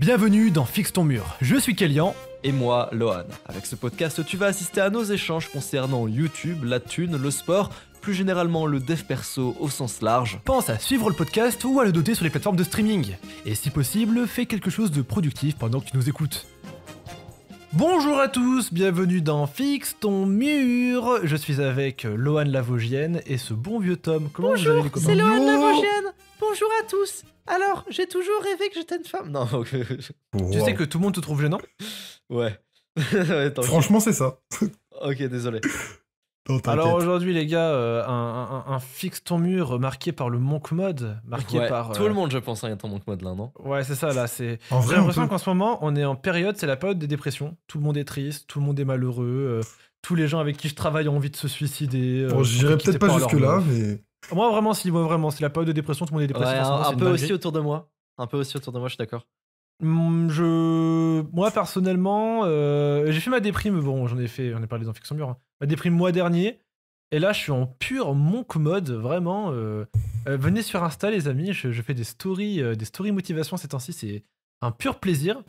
Bienvenue dans Fixe ton mur. Je suis Kélian. Et moi, Lohan. Avec ce podcast, tu vas assister à nos échanges concernant YouTube, la thune, le sport, plus généralement le dev perso au sens large. Pense à suivre le podcast ou à le doter sur les plateformes de streaming. Et si possible, fais quelque chose de productif pendant que tu nous écoutes. Bonjour à tous, bienvenue dans Fixe ton mur. Je suis avec Lohan Lavogienne et ce bon vieux Tom. Comment Bonjour, C'est Lohan Lavogienne Bonjour à tous Alors, j'ai toujours rêvé que j'étais une femme. Non, ok. tu sais que tout le monde te trouve gênant Ouais. Franchement, c'est ça. ok, désolé. Alors aujourd'hui, les gars, euh, un, fixe ton mur marqué par le monk mode, marqué par. Tout le euh, monde, je pense, un hein, monk mode là, non Ouais, c'est ça, là. C'est... J'ai l'impression qu'en ce moment, on est en période, c'est la période des dépressions. Tout le monde est triste, tout le monde est malheureux. Euh, tous les gens avec qui je travaille ont envie de se suicider. Bon, j'irai peut-être pas jusque-là, mais. Moi, vraiment, si, moi, vraiment, c'est la période de dépression, tout le monde est dépressif. un, peu aussi autour de moi. Un peu aussi autour de moi, je suis d'accord. Mmh, je, moi personnellement, euh, j'ai fait ma déprime. Bon, j'en ai fait, j'en ai parlé dans Fiction Mur. Hein. Ma déprime mois dernier. Et là, je suis en pur mon commode, vraiment. Euh, euh, venez sur Insta, les amis. Je, fais des stories, des stories motivation ces temps-ci. C'est un pur plaisir.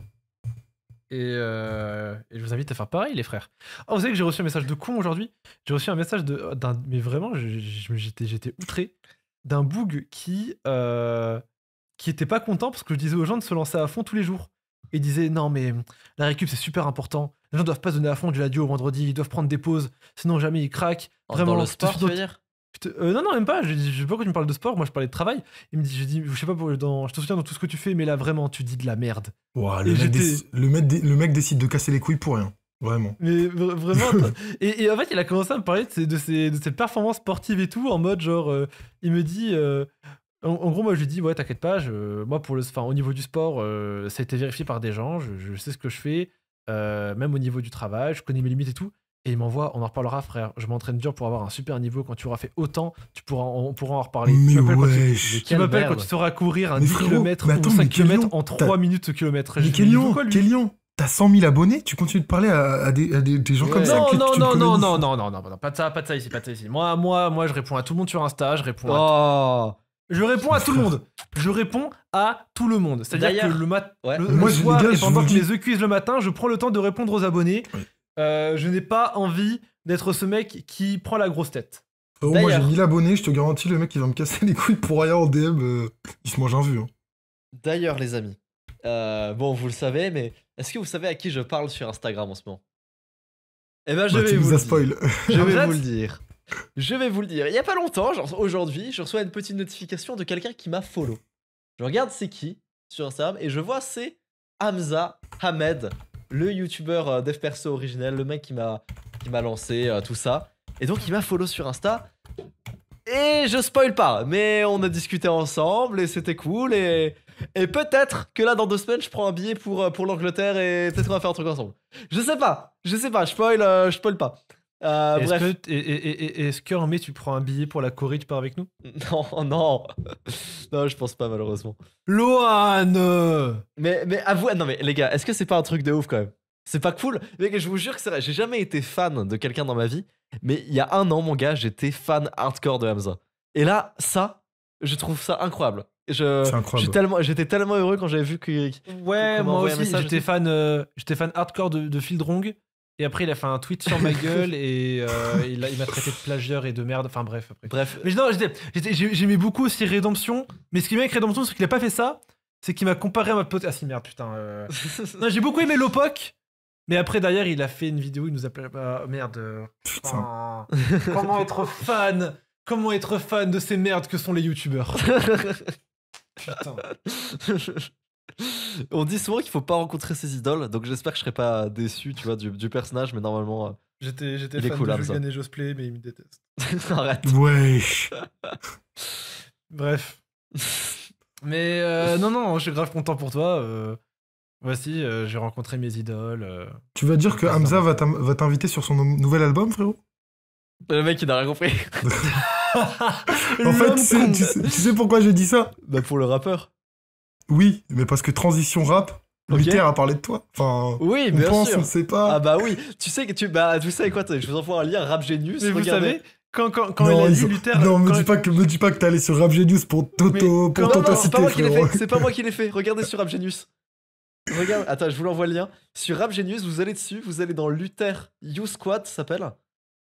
Euh, et, je vous invite à faire pareil, les frères. Oh, vous savez que j'ai reçu un message de con aujourd'hui. J'ai reçu un message de. Euh, mais vraiment, j'étais outré d'un bug qui. Euh, qui était pas content parce que je disais aux gens de se lancer à fond tous les jours. Et disait non, mais la récup, c'est super important. Les gens doivent pas se donner à fond du lundi au vendredi, ils doivent prendre des pauses, sinon jamais ils craquent. Vraiment, le sport, tu euh, non, non, même pas. Je ne sais pas pourquoi tu me parles de sport. Moi, je parlais de travail. Il me dit, je dis, je sais pas, je te souviens dans tout ce que tu fais, mais là, vraiment, tu dis de la merde. Wow, le, mec décide de casser les couilles pour rien. Vraiment. Mais vraiment. et, en fait, il a commencé à me parler de ses, de, performances sportives et tout, en mode genre, euh, il me dit, euh, en, gros, moi, je lui dis, ouais, t'inquiète pas, moi, pour le, enfin, au niveau du sport, ça a été vérifié par des gens, je sais ce que je fais, même au niveau du travail, je connais mes limites et tout. Et il m'envoie, on en reparlera, frère. Je m'entraîne dur pour avoir un super niveau. Quand tu auras fait autant, tu pourras, on pourra en reparler. Mais tu m'appelles quand, tu, sauras courir un 10 km ou 5 km en 3 minutes ce kilomètre. Mais quel lion, T'as 100 000 abonnés, tu continues de parler à, des, gens comme ça. Non, non, non, non, non, non, non, non, pas de ça, pas de ça ici, pas de ça ici. Moi, moi, moi, je réponds à tout le monde sur Insta, je réponds. Oh. je réponds à tout le monde. Je réponds à tout le monde. C'est-à-dire que le, mat moi, soir, et pendant que mes œufs cuisent le matin, je prends le temps de répondre aux abonnés. Euh, je n'ai pas envie d'être ce mec qui prend la grosse tête. Oh, moi j'ai 1000 abonnés, je te garantis, le mec qui va me casser les couilles pour rien en DM, euh, il se mange un vu. Hein. D'ailleurs, les amis, euh, bon, vous le savez, mais est-ce que vous savez à qui je parle sur Instagram en ce moment Eh ben, je bah, vais, vous le, Je vais vous le dire. Je vais vous le dire. Il y a pas longtemps, genre aujourd'hui, je reçois une petite notification de quelqu'un qui m'a follow. Je regarde c'est qui sur Instagram et je vois c'est Hamza Hamed le youtubeur euh, dev perso originel, le mec qui m'a qui m'a lancé euh, tout ça. Et donc il m'a follow sur Insta. Et je spoil pas, mais on a discuté ensemble et c'était cool et peut-être que là dans deux semaines je prends un billet pour euh, pour l'Angleterre et peut-être qu'on va faire un truc ensemble. Je sais pas, je sais pas, je spoil, je spoil pas. Euh, est-ce Que, est mai tu prends un billet pour la Corée, tu pars avec nous Non, non, non, je pense pas malheureusement. Loan. Mais mais avoue, ah, non mais les gars, est-ce que c'est pas un truc de ouf quand même C'est pas cool, mais je vous jure que c'est vrai. J'ai jamais été fan de quelqu'un dans ma vie, mais il y a un an, mon gars, j'étais fan hardcore de Hamza. Et là, ça, je trouve ça incroyable. Je, incroyable. j'étais tellement, heureux quand j'avais vu que. Ouais, moi aussi, j'étais fan, euh, j'étais fan hardcore de, de et après, il a fait un tweet sur ma gueule et euh, il, m'a traité de plagieur et de merde. Enfin bref. Après. Bref. Mais non, j'aimais beaucoup aussi Rédemption. Mais ce qui m'a avec Rédemption, c'est qu'il a pas fait ça. C'est qu'il m'a comparé à ma pote. Ah si, merde, putain. Euh... j'ai beaucoup aimé Lopoc. Mais après, derrière, il a fait une vidéo, il nous appelait. Ah, euh, merde. Euh, putain. comment être fan Comment être fan de ces merdes que sont les youtubeurs Putain. On dit souvent qu'il faut pas rencontrer ses idoles, donc j'espère que je serai pas déçu, tu vois, du, personnage, mais normalement. Euh, j'étais j'étais fan de Julien et Josplay, mais il me déteste. Arrête. Ouais. Bref. Mais euh, non, non, je suis grave content pour toi. voici, euh, j'ai rencontré mes idoles. tu vas dire que Hamza va t'inviter sur son nouvel album, frérot Le mec, il n'a rien compris. en fait, tu sais, pourquoi j'ai dit ça bah, pour le rappeur. Oui, mais parce que transition rap, Luther a parlé de toi. Enfin, oui, on pense, on ne sait pas. Ah bah oui, tu sais que tu bah tu sais quoi, je vous envoie un lien Rap Genius. regardez. vous savez quand quand, quand non, il a dit Luther. Non, me dis pas que me dis pas que t'es allé sur Rap Genius pour Toto pour C'est pas moi qui l'ai fait. C'est pas moi qui l'ai fait. Regardez sur Rap Genius. Regarde, attends, je vous l'envoie le lien. Sur Rap Genius, vous allez dessus, vous allez dans Luther You Squad, s'appelle.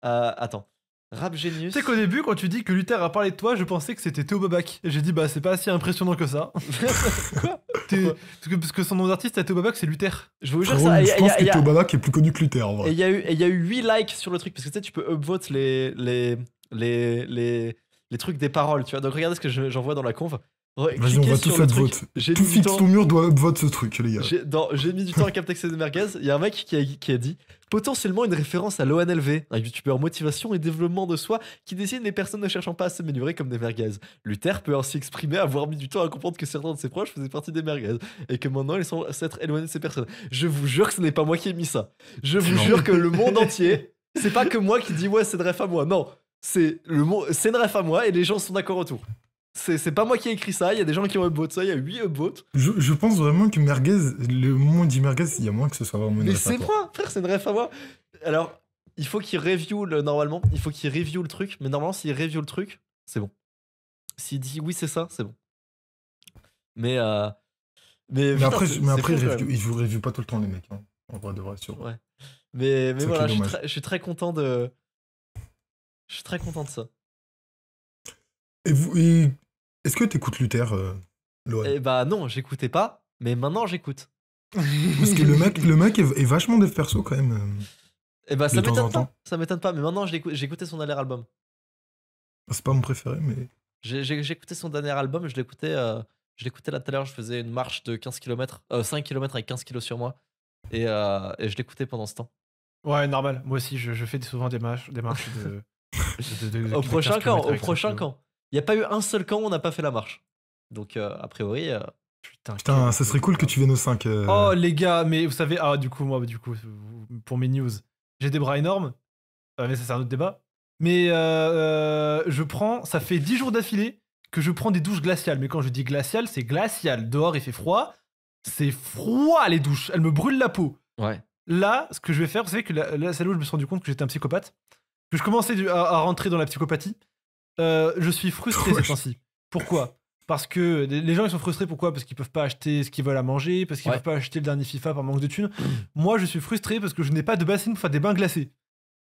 Euh, attends, Rap génius. Tu sais qu'au début, quand tu dis que Luther a parlé de toi, je pensais que c'était Théo Babac. Et j'ai dit, bah, c'est pas si impressionnant que ça. Quoi parce, que, son nom d'artiste à Théo Babac, c'est Luther. Je vous jure, ah ça. je pense que Babac est plus connu que Luther en vrai. il y a eu, il y a eu 8 likes sur le truc, parce que tu sais, tu peux upvote les, les, les, les, les trucs des paroles, tu vois. Donc regardez ce que j'envoie dans la conf. Vas-y, on va tout faire le Tout fixe ton mur doit upvote ce truc, les gars. j'ai- mis du temps à capter que c'est merguez. Il y a un mec qui a, qui a dit potentiellement une référence à l'ONLV, un youtubeur motivation et développement de soi qui dessine les personnes ne cherchant pas à s'améliorer comme des merguez. Luther peut ainsi exprimer avoir mis du temps à comprendre que certains de ses proches faisaient partie des merguez et que maintenant ils sont s'être éloignés de ces personnes. Je vous jure que ce n'est pas moi qui ai mis ça. Je vous jure que le monde entier, c'est pas que moi qui dis ouais, c'est de ref à moi. Non, c'est le c'est une ref à moi et les gens sont d'accord autour. C'est pas moi qui ai écrit ça, il y a des gens qui ont upvote ça, il y a 8 upvotes. Je, je, pense vraiment que Merguez, le monde dit Merguez, il y a moins que ce soit vraiment Mais c'est moi, frère, c'est une ref à moi. Alors, il faut qu'il review le, normalement, il faut qu'il review le truc, mais normalement, s'il review le truc, c'est bon. S'il dit oui, c'est ça, c'est bon. Mais, euh, mais, après, mais après review, vous review pas tout le temps, les mecs. Hein. En vrai, de vrai, sûr. Mais, mais voilà, je suis, très content de. Je suis très content de ça. Et, vous, est-ce que t'écoutes Luther, euh, Eh bah non, j'écoutais pas, mais maintenant j'écoute. Parce que le mec, le mec est, vachement dev perso quand même. Euh, eh bah ça m'étonne pas, mais maintenant j'écoutais son dernier album. Ah, c'est pas mon préféré, mais. J'ai écouté son dernier album, je l'écoutais euh, je l'écoutais là tout à l'heure, je faisais une marche de 15 km, 5 km avec 15 kg sur moi, euh, et, je l'écoutais pendant ce temps. Ouais, normal. Moi aussi, je, fais souvent des marches, des marches de. Au prochain camp, au prochain camp. Il n'y a pas eu un seul camp où on n'a pas fait la marche. Donc, euh, a priori. Euh, putain, ça serait cool que tu viennes aux 5. Euh. Oh, les gars, mais vous savez. Ah, du coup, moi, du coup, pour mes news, j'ai des bras énormes. mais ça, c'est un autre débat. Mais je prends. Ça fait 10 jours d'affilée que je prends des douches glaciales. Mais quand je dis glaciales, c'est glacial. Dehors, il fait froid. C'est froid, les douches. Elles me brûlent la peau. Ouais. Là, ce que je vais faire, vous savez que là, c'est là où je me suis rendu compte que j'étais un psychopathe. Que je commençais à rentrer dans la psychopathie. Euh, je suis frustré ces temps-ci. Pourquoi Parce que les gens ils sont frustrés pourquoi Parce qu'ils peuvent pas acheter ce qu'ils veulent à manger, parce qu'ils ne peuvent pas acheter le dernier FIFA par manque de thunes. Moi je suis frustré parce que je n'ai pas de bassine pour faire des bains glacés.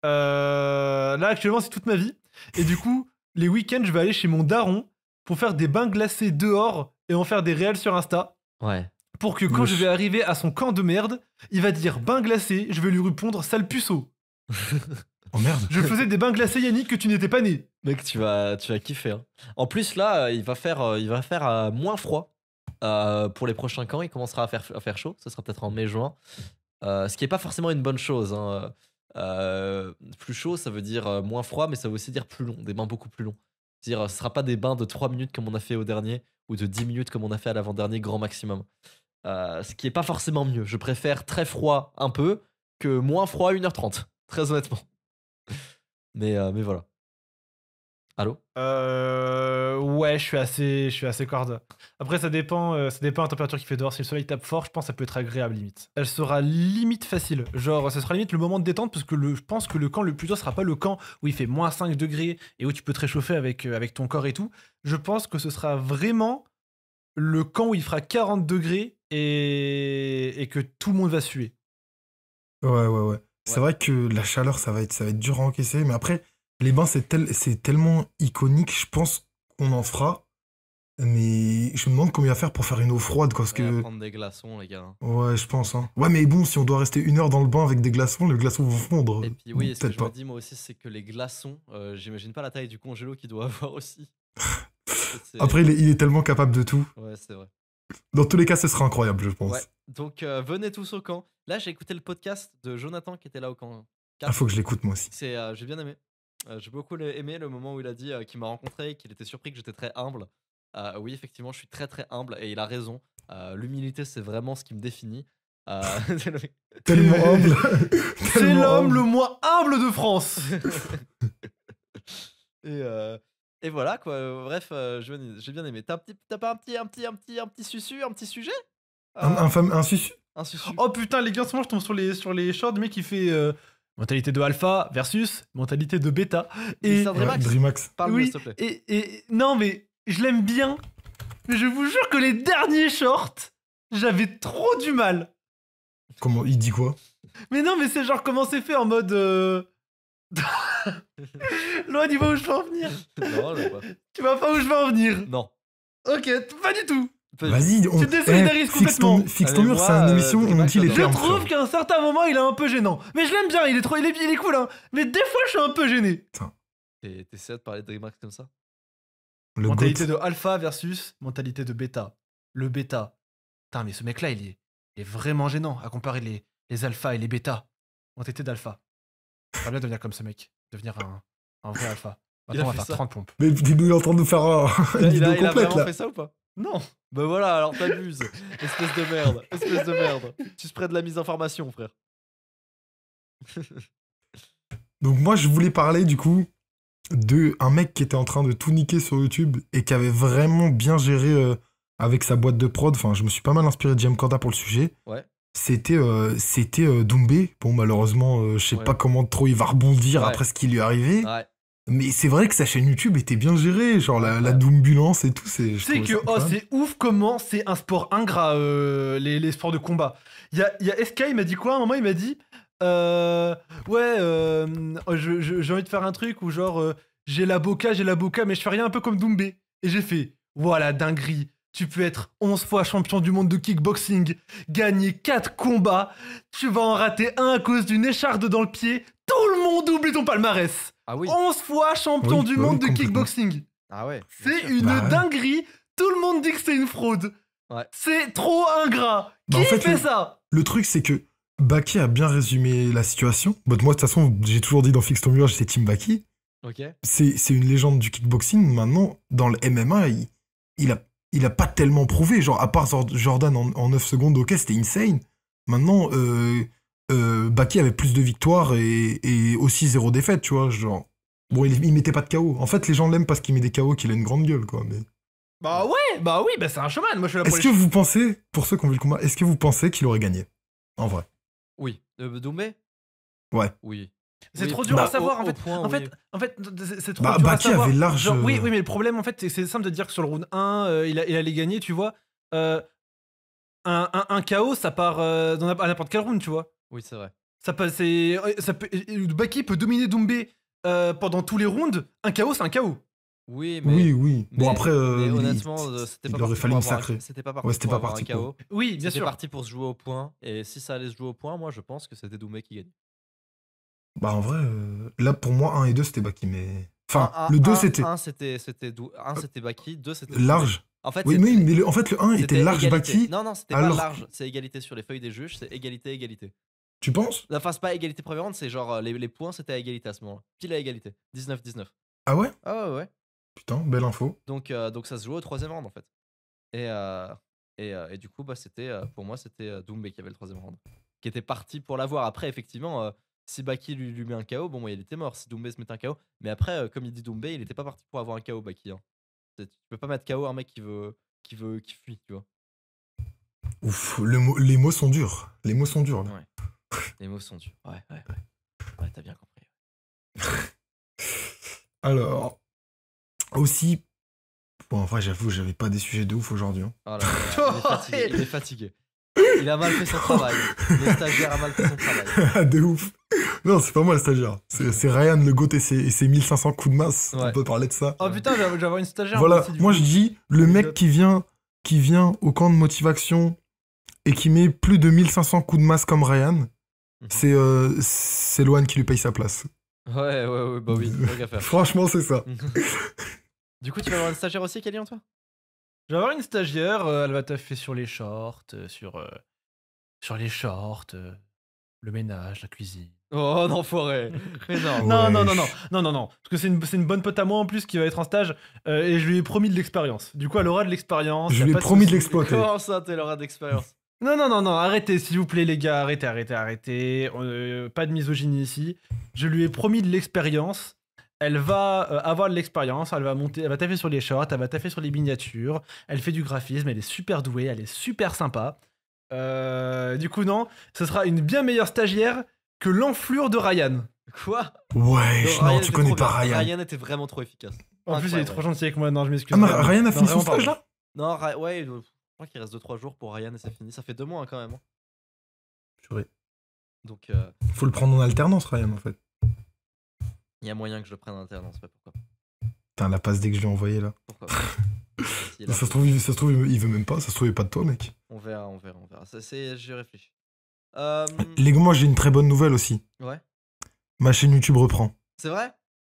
Euh, là actuellement c'est toute ma vie. Et du coup, les week-ends je vais aller chez mon daron pour faire des bains glacés dehors et en faire des réels sur Insta. Ouais. Pour que quand je vais arriver à son camp de merde, il va dire bain glacé, je vais lui répondre sale puceau. Oh merde. Je faisais des bains glacés, Yannick, que tu n'étais pas né. Mec, tu vas, tu vas kiffer. Hein. En plus, là, euh, il va faire, euh, il va faire euh, moins froid pour les prochains camps. Il commencera à faire, à faire chaud. Ce sera peut-être en mai-juin. ce qui n'est pas forcément une bonne chose. Hein. plus chaud, ça veut dire moins froid, mais ça veut aussi dire plus long, des bains beaucoup plus longs. dire ce ne sera pas des bains de 3 minutes comme on a fait au dernier, ou de 10 minutes comme on a fait à l'avant-dernier, grand maximum. ce qui n'est pas forcément mieux. Je préfère très froid un peu que moins froid 1h30, très honnêtement. Mais, mais voilà. Allô Ouais, je suis assez, je suis assez corde. Après, ça dépend, ça dépend de la température qui fait dehors. Si le soleil tape fort, je pense que ça peut être agréable limite. Elle sera limite facile. Genre, ça sera limite le moment de détente parce que le, je pense que le camp le plus tôt sera pas le camp où il fait moins 5 degrés et où tu peux te réchauffer avec, avec ton corps et tout. Je pense que ce sera vraiment le camp où il fera 40 degrés et, et que tout le monde va suer. Ouais, ouais, ouais. C'est vrai que la chaleur, ça va, être, ça va être dur à encaisser. Mais après, les bains, c'est tellement iconique, je pense qu'on en fera. Mais je me demande combien va faire pour faire une eau froide. Quoi, Prendre des glaçons, les gars. Ouais, je pense. Hein. Ouais, mais bon, si on doit rester une heure dans le bain avec des glaçons, les glaçons vont fondre. Et puis, oui, ce que je dis, moi aussi, c'est que les glaçons, euh, j'imagine pas la taille du congélo qu'il doit avoir aussi. Après, il est, il est, tellement capable de tout. Ouais, c'est vrai. Dans tous les cas, ce sera incroyable, je pense. Donc, euh, venez tous au camp. Là, j'ai écouté le podcast de Jonathan qui était là au camp. Il ah, faut que je l'écoute, moi aussi. Euh, j'ai bien aimé. Euh, j'ai beaucoup aimé le moment où il a dit qu'il m'a rencontré et qu'il était surpris que j'étais très humble. oui, effectivement, je suis très très humble et il a raison. L'humilité, c'est vraiment ce qui me définit. Ah. Tellement humble. c'est l'homme le moins humble de France. et et voilà quoi. Bref, j'ai bien aimé. T'as pas un petit, un petit, un petit, un petit susu, un petit sujet un, euh, un, Oh putain, les gars, je tombe sur les sur les shorts, mec qui fait mentalité de alpha versus mentalité de bêta. Et Dreamax. Dreamax. Parle s'il te plaît. et non mais je l'aime bien. Mais je vous jure que les derniers shorts, j'avais trop du mal. Comment il dit quoi Mais non, mais c'est genre comment c'est fait en mode. Loin du où je veux en venir. Non, pas. Tu vois pas où je veux en venir Non. Ok, pas du tout. Vas-y, on tu te désolidarises complètement. fixe ton, mur, c'est une euh, émission où on dit les Je trouve qu'à un certain moment, il est un peu gênant. Mais je l'aime bien, il est trop, il est, cool, hein. Mais des fois, je suis un peu gêné. Putain. T'es de parler de Dreamworks comme ça Mentalité de alpha versus mentalité de bêta. Le bêta. Putain, mais ce mec-là, il est, vraiment gênant à comparer les, les alphas et les bêta. Mentalité d'alpha. Pas bien devenir comme ce mec devenir un, vrai alpha. Maintenant, on va faire 30 pompes. Mais dis-nous, en train de nous faire une vidéo complète, a là. fait ça ou pas Non Bah ben voilà, alors t'abuses. espèce de merde, espèce de merde. Tu spreads de la mise en formation, frère. Donc moi, je voulais parler, du coup, de un mec qui était en train de tout niquer sur YouTube et qui avait vraiment bien géré euh, avec sa boîte de prod. Enfin, je me suis pas mal inspiré de James Corda pour le sujet. Ouais c'était euh, c'était euh, Doumbé. Bon, malheureusement, euh, je sais pas comment trop il va rebondir après ce qui lui est arrivé. Mais c'est vrai que sa chaîne YouTube était bien gérée, genre la, la Doombulance et tout. C'est que oh, c'est ouf comment c'est un sport ingrat, les, sports de combat. Il y a, SK, il m'a dit quoi à un moment Il m'a dit Ouais, oh, j'ai envie de faire un truc où genre j'ai la boca, j'ai la boca, mais je fais rien un peu comme Doumbé. Et j'ai fait Voilà, dinguerie. Tu peux être 11 fois champion du monde de kickboxing, gagner 4 combats, tu vas en rater un à cause d'une écharde dans le pied, tout le monde oublie ton palmarès. Ah oui. 11 fois champion du monde de kickboxing. Ah ouais. C'est une bah dinguerie, tout le monde dit que c'est une fraude. C'est trop ingrat. Bah, Qui fait, ça Le truc c'est que Baki a bien résumé la situation. Bah, moi de toute façon, j'ai toujours dit dans Fix ton mur, c'est Tim Baki. C'est une légende du kickboxing. Maintenant, dans le MMA, il a il a pas tellement prouvé. Genre, à part Jordan en, 9 secondes, ok, c'était insane. Maintenant, euh, euh, Baki avait plus de victoires et, aussi zéro défaite, tu vois. Genre, bon, il, il mettait pas de KO. En fait, les gens l'aiment parce qu'il met des KO, qu'il a une grande gueule, quoi. Mais... Bah ouais, bah oui, bah c'est un showman. Moi, je suis là Est-ce que vous pensez, pour ceux qui ont vu le combat, est-ce que vous pensez qu'il aurait gagné En vrai. Oui. Euh, mais Ouais. Oui. C'est trop dur à bah, savoir en, fait. en, fait, en fait. c'est trop bah, dur Baki à bah, savoir. Avait large... oui, oui, mais le euh, problème en fait, c'est simple de dire que sur le round 1, euh, il, il, allait gagner, tu vois. Euh, un, un, un, KO, ça part dans, à n'importe quel round, tu vois. Oui, c'est vrai. Ça, ça peut, Baki peut dominer Doumbé pendant tous les rounds. Un chaos c'est un chaos Oui, mais, oui, oui. bon, après, Il aurait honnêtement, en pas, sacré. C'était pas parti, pour Oui, bien sûr. C'était parti pour se jouer au point. Et si ça allait se jouer au point, moi, je pense que c'était Dumbé qui gagnait. Bah en vrai, euh, là pour moi 1 et 2 c'était Baki, mais... Enfin, le 2 c'était... 1 c'était Baki, 2 c'était... Euh, large en fait, oui, mais, le, en fait, le 1 était, large Baki. Non, non, c'était pas large. C'est égalité sur les feuilles des juges, c'est égalité, égalité. Tu penses Enfin, c'est pas égalité première ronde, c'est genre euh, les, les points, c'était à égalité à ce moment Pile à égalité. 19-19. Ah ouais Ah ouais, ouais. Putain, belle info. Donc, donc ça se jouait au troisième round en fait. Et, et, et, du coup, bah, c'était, pour moi, c'était Doumbé qui avait le troisième round. Qui était parti pour l'avoir. Après, effectivement, si Baki lui, met un KO, bon, il était mort. Si Doumbé se met un KO. Mais après, euh, comme il dit Doumbé, il n'était pas parti pour avoir un KO, Baki. Hein. Tu peux pas mettre KO un mec qui veut, qui veut, qui fuit, tu vois. Ouf, les mots sont durs. Les mots sont durs. Ouais. les mots sont durs. Ouais, ouais, ouais. Ouais, t'as bien compris. Alors, aussi. Bon, en vrai, j'avoue, j'avais pas des sujets de ouf aujourd'hui. Hein. Oh il, est fatigué, il fatigué. Il a mal fait son travail. Le stagiaire a mal fait son travail. de ouf. Non, c'est pas moi le stagiaire. C'est Ryan le goût, et ses, 1500 coups de masse. On peut parler de ça. Oh putain, j'ai avoir une stagiaire. Voilà, moi, je dis le mec qui vient, qui vient au camp de motivation et qui met plus de 1500 coups de masse comme Ryan, mhm. c'est euh, c'est qui lui paye sa place. Ouais, ouais, ouais, bah oui, Franchement, c'est ça. du coup, tu vas avoir une stagiaire aussi, Kélian, toi Je vais avoir une stagiaire, euh, elle va faire sur les shorts, euh, euh, sur les shorts, le ménage, la cuisine. Oh, non. non, non, non, non, non, non, non, parce que c'est une, une, bonne pote à moi en plus qui va être en stage euh, et je lui ai promis de l'expérience. Du coup, elle aura de l'expérience. Je lui ai promis de l'exploiter. Comment ça, elle aura d'expérience Non, non, non, non, arrêtez, s'il vous plaît, les gars, arrêtez, arrêtez, arrêtez. Euh, pas de misogynie ici. Je lui ai promis de l'expérience. Elle va euh, avoir de l'expérience, elle va monter, elle va taffer sur les shorts, elle va taffer sur les miniatures, elle fait du graphisme, elle est super douée, elle est super sympa. du coup, non, ce sera une bien meilleure stagiaire que l'enflure de Ryan. Quoi Ouais, non, tu connais pas Ryan. Ryan était vraiment trop efficace. En plus, il est trop gentil avec moi. Non, je m'excuse. Ah, Ryan a fini son stage là Non, ouais, je crois qu'il reste 2-3 jours pour Ryan et c'est fini. Ça fait 2 mois hein, quand même. Hein. Purée. Donc. Euh, Faut le prendre en alternance, Ryan, en fait. Il y a moyen que je le prenne en alternance, mais pourquoi Putain, la passe dès que je lui ai envoyé là. Pourquoi hein. ça, se trouve, il veut même pas. Ça se trouve, il pas de toi, mec. On verra, on verra, on verra. J'y réfléchis. Euh... Les moi j'ai une très bonne nouvelle aussi. Ouais. Ma chaîne YouTube reprend. C'est vrai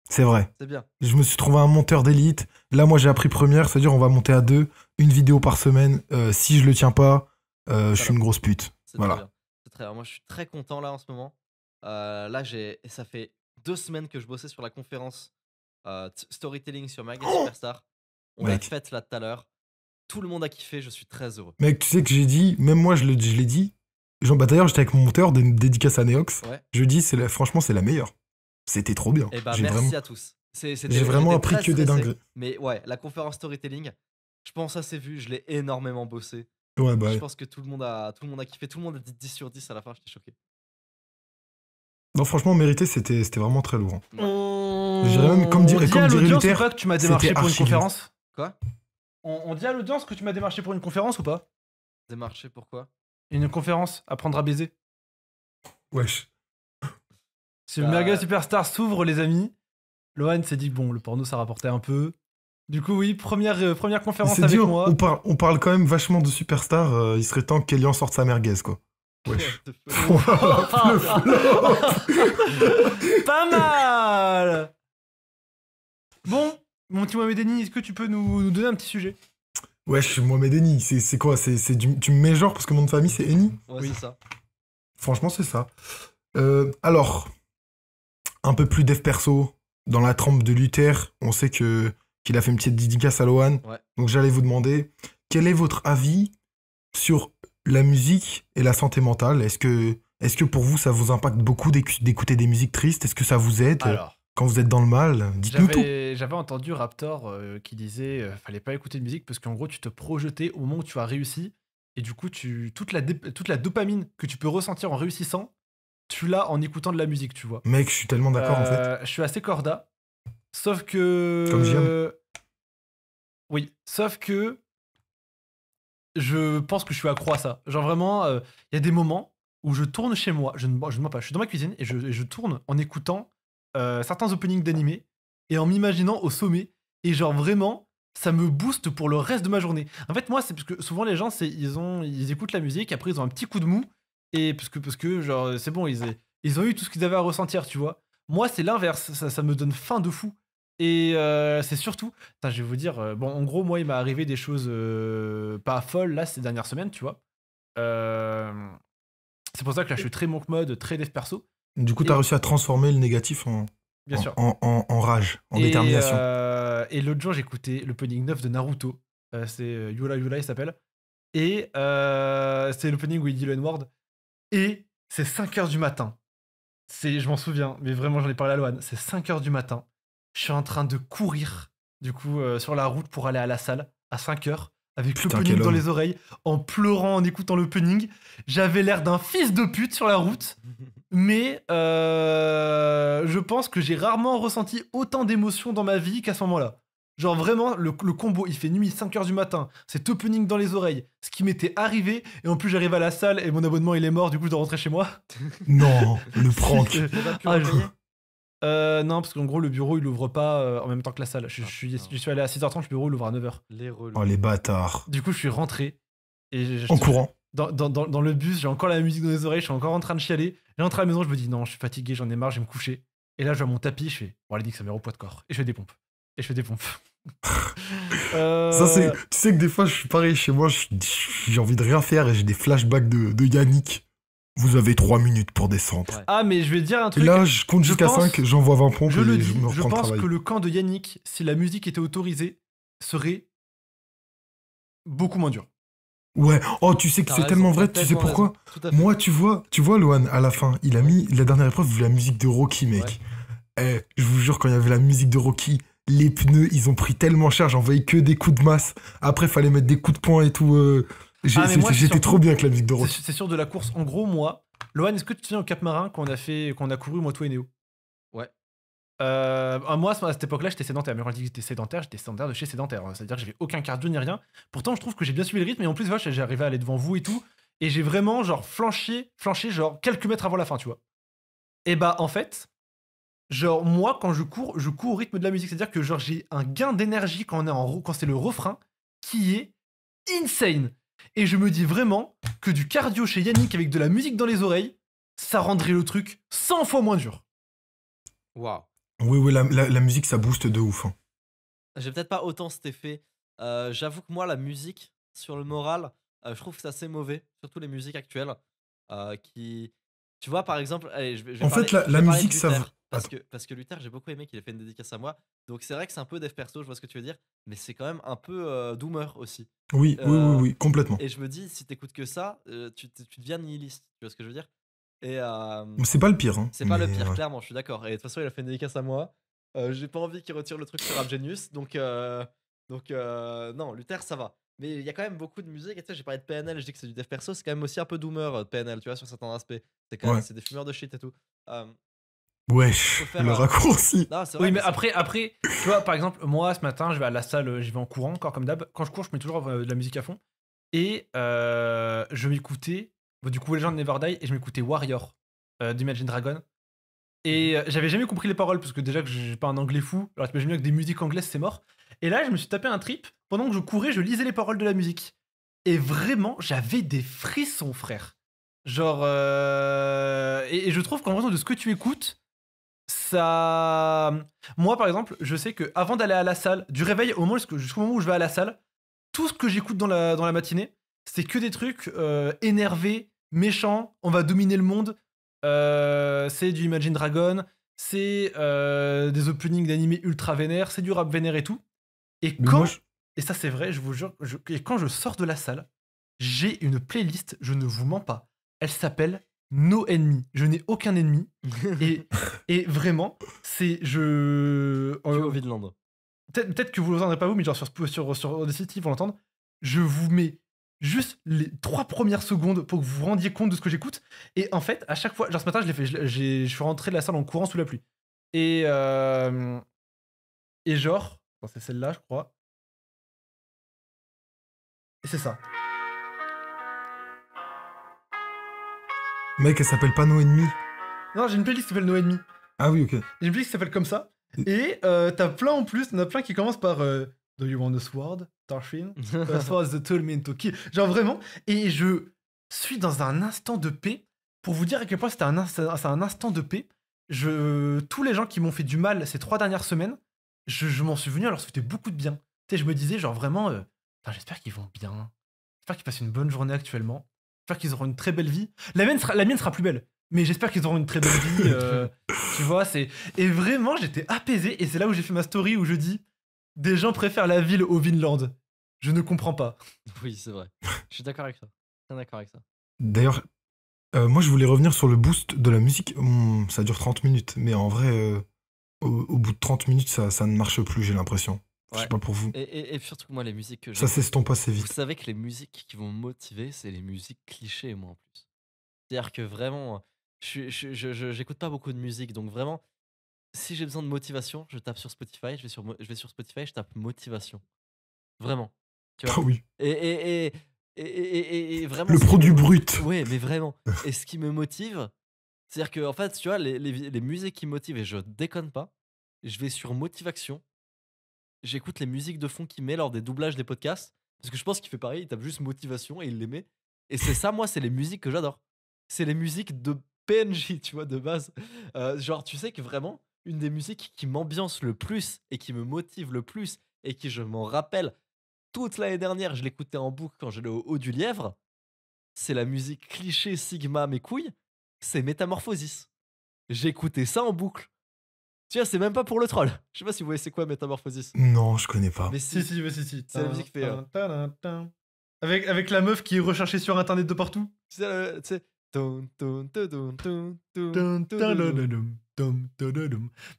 C'est vrai. C'est bien. Je me suis trouvé un monteur d'élite. Là, moi, j'ai appris première, c'est-à-dire on va monter à deux, une vidéo par semaine. Euh, si je le tiens pas, euh, je suis une grosse pute. Voilà. C'est très bien. Moi, je suis très content là en ce moment. Euh, là, j'ai, ça fait deux semaines que je bossais sur la conférence storytelling sur Mag oh Superstar. On l'a faite là tout à l'heure. Tout le monde a kiffé. Je suis très heureux. Mec, tu sais que j'ai dit, même moi, je l'ai dit bah, d'ailleurs, j'étais avec mon monteur de dédicace à Neox. Je dis, c'est franchement, c'est la meilleure. C'était trop bien. Eh bah, merci à tous. J'ai vraiment appris que des dingueries. Mais ouais, la conférence storytelling, je pense à ses vues, je l'ai énormément bossé. Bah je pense que tout le, monde a, tout le monde a kiffé, tout le monde a dit 10 sur 10 à la fin, j'étais choqué. Non, franchement, mérité, c'était vraiment très lourd. Hein. comme dirait, comme Luther, que tu m'as démarché pour une conférence Quoi on, on, dit à l'audience que tu m'as démarché pour une conférence ou pas Démarché pourquoi une conférence, apprendre à baiser. Wesh. Si le Mega bah. Superstar s'ouvre, les amis. Lohan s'est dit, bon, le porno, ça rapportait un peu. Du coup, oui, première, euh, première conférence avec moi. On parle, quand même vachement de Superstar. Euh, il serait temps qu'Elian sorte sa merguez, quoi. Wesh. Pas mal Bon, mon petit Mohamed Denis, est-ce que tu peux nous donner un petit sujet Ouais, Mohamed Eni. C'est quoi du... Tu me mets genre parce que mon de famille c'est Eni oui. c'est ça. Franchement, c'est ça. Euh, alors, un peu plus dev perso, dans la trempe de Luther, on sait que qu'il a fait une petite dédicace à Lohan. Donc j'allais vous demander, quel est votre avis sur la musique et la santé mentale Est-ce que, est que pour vous, ça vous impacte beaucoup d'écouter des musiques tristes Est-ce que ça vous aide quand vous êtes dans le mal, dites-nous tout. J'avais entendu Raptor euh, qui disait euh, fallait pas écouter de musique parce qu'en gros tu te projetais au moment où tu as réussi et du coup tu toute la toute la dopamine que tu peux ressentir en réussissant, tu l'as en écoutant de la musique, tu vois. Mec, je suis tellement d'accord en fait. Euh, je suis assez corda, sauf que Comme oui, sauf que je pense que je suis accro à ça. Genre vraiment, il y a des moments où je tourne chez moi, je ne, je mens pas, je suis dans ma cuisine et je tourne en écoutant euh, certains openings d'animés et en m'imaginant au sommet. Et genre vraiment, ça me booste pour le reste de ma journée. En fait, moi, c'est parce que souvent les gens, ils ont, ils écoutent la musique, après ils ont un petit coup de mou et parce que parce que genre c'est bon, ils, ils ont eu tout ce qu'ils avaient à ressentir, tu vois. Moi, c'est l'inverse, ça, ça, me donne faim de fou. Et euh, c'est surtout, je vais vous dire, euh, bon, en gros, moi, il m'est arrivé des choses pas folles là ces dernières semaines, tu vois. c'est pour ça que là, je suis très monk mode, très des perso. Du coup, tu as réussi à transformer le négatif en, en, rage, en détermination. Euh, et l'autre jour, j'écoutais l'opening 9 de Naruto. Euh, c'est euh, Yula Yula, il s'appelle. Et c'est l'opening où il dit le N-word. Et c'est 5h du matin. Je m'en souviens, mais vraiment, j'en ai parlé à Loan. C'est 5h du matin. Je suis en train de courir, du coup, sur la route pour aller à la salle à 5h avec l'opening dans les oreilles, en pleurant en écoutant l'opening. J'avais l'air d'un fils de pute sur la route mais euh, je pense que j'ai rarement ressenti autant d'émotions dans ma vie qu'à ce moment-là. Genre vraiment, le, combo, il fait nuit, 5h du matin, c'est opening dans les oreilles, ce qui m'était arrivé, et en plus j'arrive à la salle et mon abonnement il est mort, du coup je dois rentrer chez moi. Non, le prank. Ah, euh, non, parce qu'en gros le bureau il ouvre pas euh, en même temps que la salle. Je, suis, allé à 6h30, le bureau il ouvre à 9h. oh les bâtards. Du coup je suis rentré. Et en courant dans, le bus, j'ai encore la musique dans les oreilles, je suis encore en train de chialer. j'entre à la maison, je me dis non, je suis fatigué, j'en ai marre, je vais me coucher. Et là, je vois mon tapis, je fais bon, allez, que ça met au poids de corps. Et je fais des pompes. Et je fais des pompes. Euh, ça, Tu sais que des fois, je suis pareil chez moi, j'ai envie de rien faire et j'ai des flashbacks de, Yannick. Vous avez 3 minutes pour descendre. Ah, mais je vais dire un truc. Et là, je compte jusqu'à 5, j'envoie 20 pompes je le je pense que le camp de Yannick, si la musique était autorisée, serait beaucoup moins dur. Ouais. Oh, tu sais que c'est tellement vrai. Tu sais pourquoi Moi, tu vois, tu vois, Loan, à la fin, il a mis la dernière épreuve, la musique de Rocky, mec. Eh, je vous jure, quand il y avait la musique de Rocky, les pneus, ils ont pris tellement cher. J'en voyais que des coups de masse. Après, fallait mettre des coups de poing et tout. Euh, ah, j'étais trop bien avec la musique de Rocky. C'est sûr de la course. En gros, moi, Loan, est-ce que tu te souviens au Cap Marin qu'on a fait, qu'on a couru moi, toi et Néo euh, moi, à cette époque-là, j'étais sédentaire. Mais quand je dis j'étais sédentaire, j'étais sédentaire de chez sédentaire. Hein. C'est-à-dire que j'avais aucun cardio ni rien. Pourtant, je trouve que j'ai bien suivi le rythme. Et en plus, j'ai arrivé à aller devant vous et tout. Et j'ai vraiment, genre, flanché, flanché, genre, quelques mètres avant la fin, tu vois. Et bah, en fait, genre, moi, quand je cours, je cours au rythme de la musique. C'est-à-dire que, genre, j'ai un gain d'énergie quand, quand c'est le refrain qui est insane. Et je me dis vraiment que du cardio chez Yannick avec de la musique dans les oreilles, ça rendrait le truc 100 fois moins dur. Waouh. Oui, oui, la, la, musique, ça booste de ouf. Hein. J'ai peut-être pas autant cet effet. Euh, j'avoue que moi, la musique, sur le moral, euh, je trouve que c'est assez mauvais, surtout les musiques actuelles. Euh, qui... Tu vois, par exemple, je en fait, la, musique, ça. Parce que, parce que Luther, j'ai beaucoup aimé qu'il ait fait une dédicace à moi. Donc c'est vrai que c'est un peu dev perso, je vois ce que tu veux dire, mais c'est quand même un peu doomer aussi. Oui, oui, oui, complètement. Et je me dis, si t'écoutes que ça, tu, tu, deviens nihiliste, tu vois ce que je veux dire et euh, c'est pas le pire. Hein, c'est pas le pire, euh, clairement, je suis d'accord. Et de toute façon, il a fait une dédicace à moi. Euh, j'ai pas envie qu'il retire le truc sur Abgenius. Donc, donc non, Luther, ça va. Mais il y a quand même beaucoup de musique. j'ai parlé de PNL, je dis que c'est du dev perso. C'est quand même aussi un peu doomer PNL, tu vois, sur certains aspects. C'est quand même c'est des fumeurs de shit et tout. Ouais, le raccourci. oui, mais, après, après, tu vois, par exemple, moi, ce matin, je vais à la salle, je vais en courant, encore comme d'hab. Quand je cours, je mets toujours de la musique à fond. Et je je m'écoutais bah, du coup, Legend Never Die, et je m'écoutais Warrior euh, d'Imagine Dragon. Et mhm. euh, j'avais jamais compris les paroles, parce que déjà que j'ai pas un anglais fou, alors pas bien que des musiques anglaises, c'est mort. Et là, je me suis tapé un trip. Pendant que je courais, je lisais les paroles de la musique. Et vraiment, j'avais des frissons, frère. Genre. Euh, et, je trouve qu'en fonction de ce que tu écoutes, ça. Moi, par exemple, je sais que avant d'aller à la salle, du réveil au moment, jusqu'au moment où je vais à la salle, tout ce que j'écoute dans la, dans la matinée, c'est que des trucs euh, énervés, méchants, on va dominer le monde. Euh, c'est du Imagine Dragon, c'est euh, des openings d'animés ultra vénères, c'est du rap vénère et tout. Et et ça c'est vrai, je vous jure, et quand je sors de la salle, j'ai une playlist, je ne vous mens pas, elle s'appelle No Ennemis. Je n'ai aucun ennemi. et, vraiment, c'est je. au Peut-être que vous l'entendrez pas vous, mais genre sur sur sur, sur vous l'entendre. Je vous mets juste les trois premières secondes pour que vous vous rendiez compte de ce que j'écoute. Et en fait, à chaque fois, genre ce matin, je l'ai fait, je, suis rentré de la salle en courant sous la pluie. Et, euh, et genre, c'est celle-là, je crois. Et c'est ça. Mec, elle s'appelle pas No Enemy. Non, j'ai une playlist qui s'appelle No Enemy. Ah oui, ok. J'ai une playlist qui s'appelle comme ça. Et euh, t'as plein en plus, t'en as plein qui commencent par euh, Do You Want a Sword the to Genre vraiment, et je suis dans un instant de paix pour vous dire à quel point c'était un, un, instant de paix. Je, tous les gens qui m'ont fait du mal ces trois dernières semaines, je, m'en suis venu alors c'était beaucoup de bien. Tu sais, je me disais genre vraiment, euh, j'espère qu'ils vont bien, j'espère qu'ils passent une bonne journée actuellement, j'espère qu'ils auront une très belle vie. La mienne sera, la mienne sera plus belle, mais j'espère qu'ils auront une très belle vie. Euh, tu vois, c'est et vraiment j'étais apaisé et c'est là où j'ai fait ma story où je dis des gens préfèrent la ville au Vinland. Je ne comprends pas. Oui, c'est vrai. Je suis d'accord avec ça. d'accord avec ça. D'ailleurs, euh, moi je voulais revenir sur le boost de la musique. Hum, ça dure 30 minutes, mais en vrai, euh, au, bout de 30 minutes, ça, ça ne marche plus, j'ai l'impression. Je Je sais pas pour vous. Et, et, surtout, moi, les musiques que j'ai. Ça s'estompe assez vite. Vous savez que les musiques qui vont me motiver, c'est les musiques clichés, moi, en plus. C'est-à-dire que vraiment, je, n'écoute pas beaucoup de musique, donc vraiment, si j'ai besoin de motivation, je tape sur Spotify, je vais sur, je vais sur Spotify, je tape motivation. Vraiment. ah oui. Et, et, vraiment. Le produit brut. Oui, mais vraiment. et ce qui me motive, c'est-à-dire que, en fait, tu vois, les, musiques qui me motivent, et je déconne pas, je vais sur Motivation, j'écoute les musiques de fond qu'il met lors des doublages des podcasts, parce que je pense qu'il fait pareil, il tape juste Motivation et il les met. Et c'est ça, moi, c'est les musiques que j'adore. C'est les musiques de PNJ, tu vois, de base. Euh, genre, tu sais que vraiment, une des musiques qui m'ambiance le plus et qui me motive le plus et qui, je m'en rappelle, toute l'année dernière, je l'écoutais en boucle quand j'allais au haut du lièvre. C'est la musique cliché Sigma mes couilles, c'est Métamorphosis. J'écoutais ça en boucle. Tu vois, c'est même pas pour le troll. Je sais pas si vous voyez c'est quoi Métamorphosis. Non, je connais pas. Mais si, si, si, si. C'est la musique fait. Euh, avec, avec la meuf qui est recherchée sur internet de partout. Tu sais, tu sais.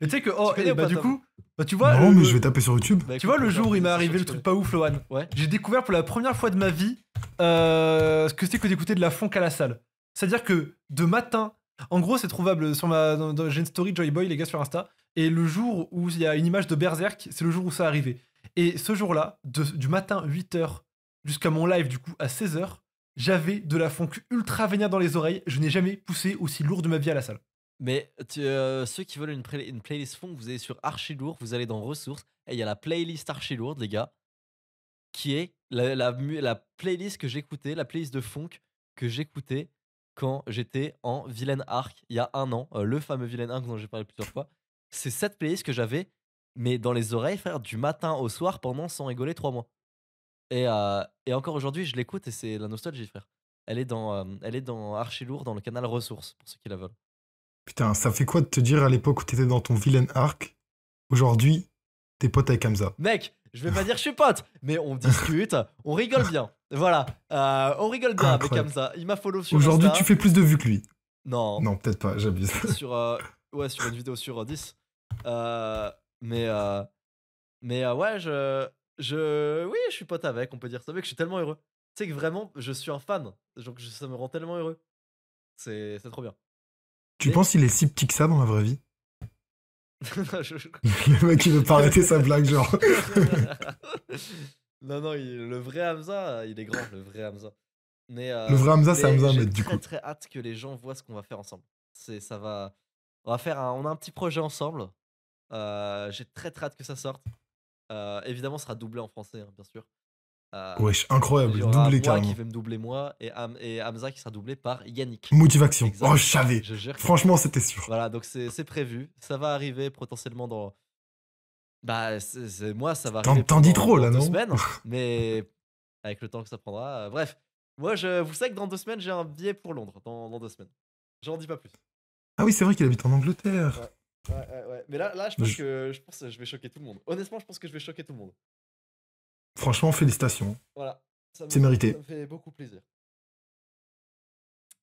Mais tu sais que, oh, eh bah, du coup, bah, tu vois. je vais taper sur YouTube. Bah, tu vois, le jour où il m'est arrivé le truc pas ouf, Lohan, j'ai découvert pour la première fois de ma vie euh, ce que c'était que d'écouter de la funk à la salle. C'est-à-dire que de matin, en gros, c'est trouvable sur ma. J'ai une story Joyboy, les gars, sur Insta. Et le jour où il y a une image de Berserk, c'est le jour où ça arrivait Et ce jour-là, du matin 8h jusqu'à mon live, du coup, à 16h, j'avais de la funk ultra vénère dans les oreilles. Je n'ai jamais poussé aussi lourd de ma vie à la salle. Mais euh, ceux qui veulent une, playlist funk, vous allez sur Archilourd, vous allez dans Ressources, et il y a la playlist Archilourd, les gars, qui est la, playlist que j'écoutais, la playlist de funk que j'écoutais quand j'étais en Vilaine Arc il y a un an, euh, le fameux Vilaine Arc dont j'ai parlé plusieurs fois. C'est cette playlist que j'avais, mais dans les oreilles, frère, du matin au soir pendant sans rigoler trois mois. Et, euh, encore aujourd'hui, je l'écoute et c'est la nostalgie, frère. Elle est dans, elle est dans Archilourd, dans le canal Ressources, pour ceux qui la veulent. Putain, ça fait quoi de te dire à l'époque où t'étais dans ton vilain arc Aujourd'hui, t'es pote avec Hamza. Mec, je vais pas dire je suis pote, mais on discute, on rigole bien. Voilà, euh, on rigole bien avec Hamza. Il m'a follow sur Aujourd'hui, tu fais plus de vues que lui. Non. Non, peut-être pas, j'abuse. Sur, euh, ouais, sur une vidéo sur 10. Euh, mais mais ouais, je, je. Oui, je suis pote avec, on peut dire ça, que je suis tellement heureux. Tu sais que vraiment, je suis un fan. Donc, ça me rend tellement heureux. C'est trop bien. Tu penses qu'il est si petit que ça dans la vraie vie Le mec, il veut pas arrêter sa blague, genre. non, non, le vrai Hamza, il est grand, le vrai Hamza. Euh, le vrai Hamza, c'est Hamza, mais du coup. J'ai très hâte que les gens voient ce qu'on va faire ensemble. C'est, ça va, on va faire, un, on a un petit projet ensemble. Euh, j'ai très très hâte que ça sorte. Euh, évidemment, ça sera doublé en français, hein, bien sûr. Ouais, euh, incroyable, doublé qui va me doubler moi et, Hamza qui sera doublé par Yannick. Motivation. Oh, je savais. Franchement, c'était sûr. Voilà, donc c'est prévu. Ça va arriver potentiellement dans. Bah, moi, ça va arriver. T'en dis trop là, non semaines, mais avec le temps que ça prendra. Euh, bref, moi, je vous sais que dans deux semaines, j'ai un billet pour Londres. Dans, deux semaines. J'en dis pas plus. Ah oui, c'est vrai qu'il habite en Angleterre. Ouais. Ouais, Mais là, là je pense que je pense que je vais choquer tout le monde. Honnêtement, je pense que je vais choquer tout le monde. Franchement, félicitations. Voilà. C'est mérité. Ça me fait beaucoup plaisir.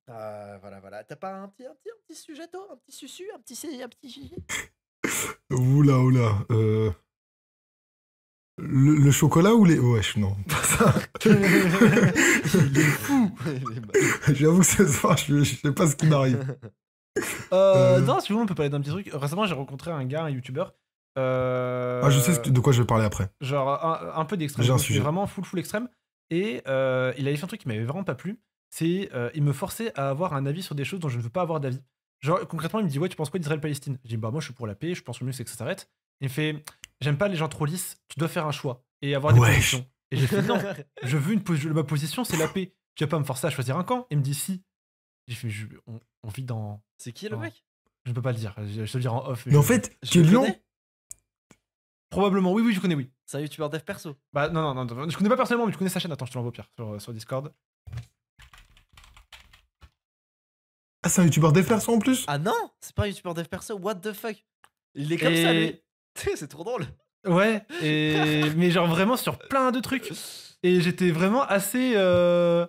Euh, voilà, voilà. T'as pas un petit, un petit, un petit sujet, toi Un petit susu Un petit un petit Oula, oula. Euh. Le, chocolat ou les. Wesh, non, pas ça. Il est fou. J'avoue que ce soir, je, je sais pas ce qui m'arrive. Euh, non, si vous voulez, on peut parler d'un petit truc. Récemment, j'ai rencontré un gars, un youtubeur, euh, ah, je sais de quoi je vais parler après. Genre un, peu d'extrême. C'est vraiment full full extrême. Et euh, il a fait un truc qui m'avait vraiment pas plu. C'est euh, il me forçait à avoir un avis sur des choses dont je ne veux pas avoir d'avis. Genre concrètement, il me dit ouais, tu penses quoi d'Israël-Palestine Je dis bah moi je suis pour la paix. Je pense que le mieux c'est que ça s'arrête. Il me fait j'aime pas les gens trop lisses. Tu dois faire un choix et avoir des positions. Et j'ai fait non. je veux une position. Ma position c'est la paix. Tu vas pas me forcer à choisir un camp. Il me dit si. J'ai fait je, on, vit dans. C'est qui le mec Je peux pas le dire. Je, te le dire en off. Mais en fait, tu es Probablement, oui, oui, je connais, oui. C'est un youtubeur dev perso. Bah non, non, non, je connais pas personnellement, mais je connais sa chaîne. Attends, je te l'envoie Pierre sur, sur Discord. Ah, c'est un youtubeur dev perso en plus Ah non, c'est pas un youtubeur dev perso, what the fuck Il est comme ça lui C'est trop drôle Ouais, et... mais genre vraiment sur plein de trucs. Et j'étais vraiment assez. Euh...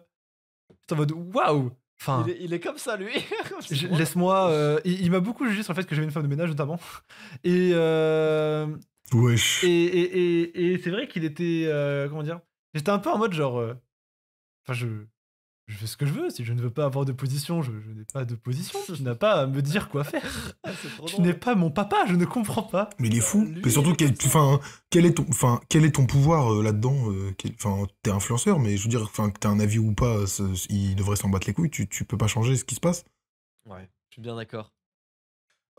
en mode waouh Enfin, il est, comme ça, lui. Laisse-moi. Euh, il, m'a beaucoup jugé sur le fait que j'avais une femme de ménage, notamment. Et, euh, et, et, et, c'est vrai qu'il était. Euh, comment dire J'étais un peu en mode genre. Euh, enfin, je, je fais ce que je veux. Si je ne veux pas avoir de position, je, n'ai pas de position. Tu n'as pas à me dire quoi faire. Ah, tu n'es pas mon papa, je ne comprends pas. Mais il est fou. mais surtout, quel, enfin, quel, est ton, enfin, quel est ton pouvoir euh, là-dedans Enfin, t'es influenceur, mais je veux dire, enfin, que t'as un avis ou pas, il devrait s'en battre les couilles. Tu, tu peux pas changer ce qui se passe. Ouais, je suis bien d'accord.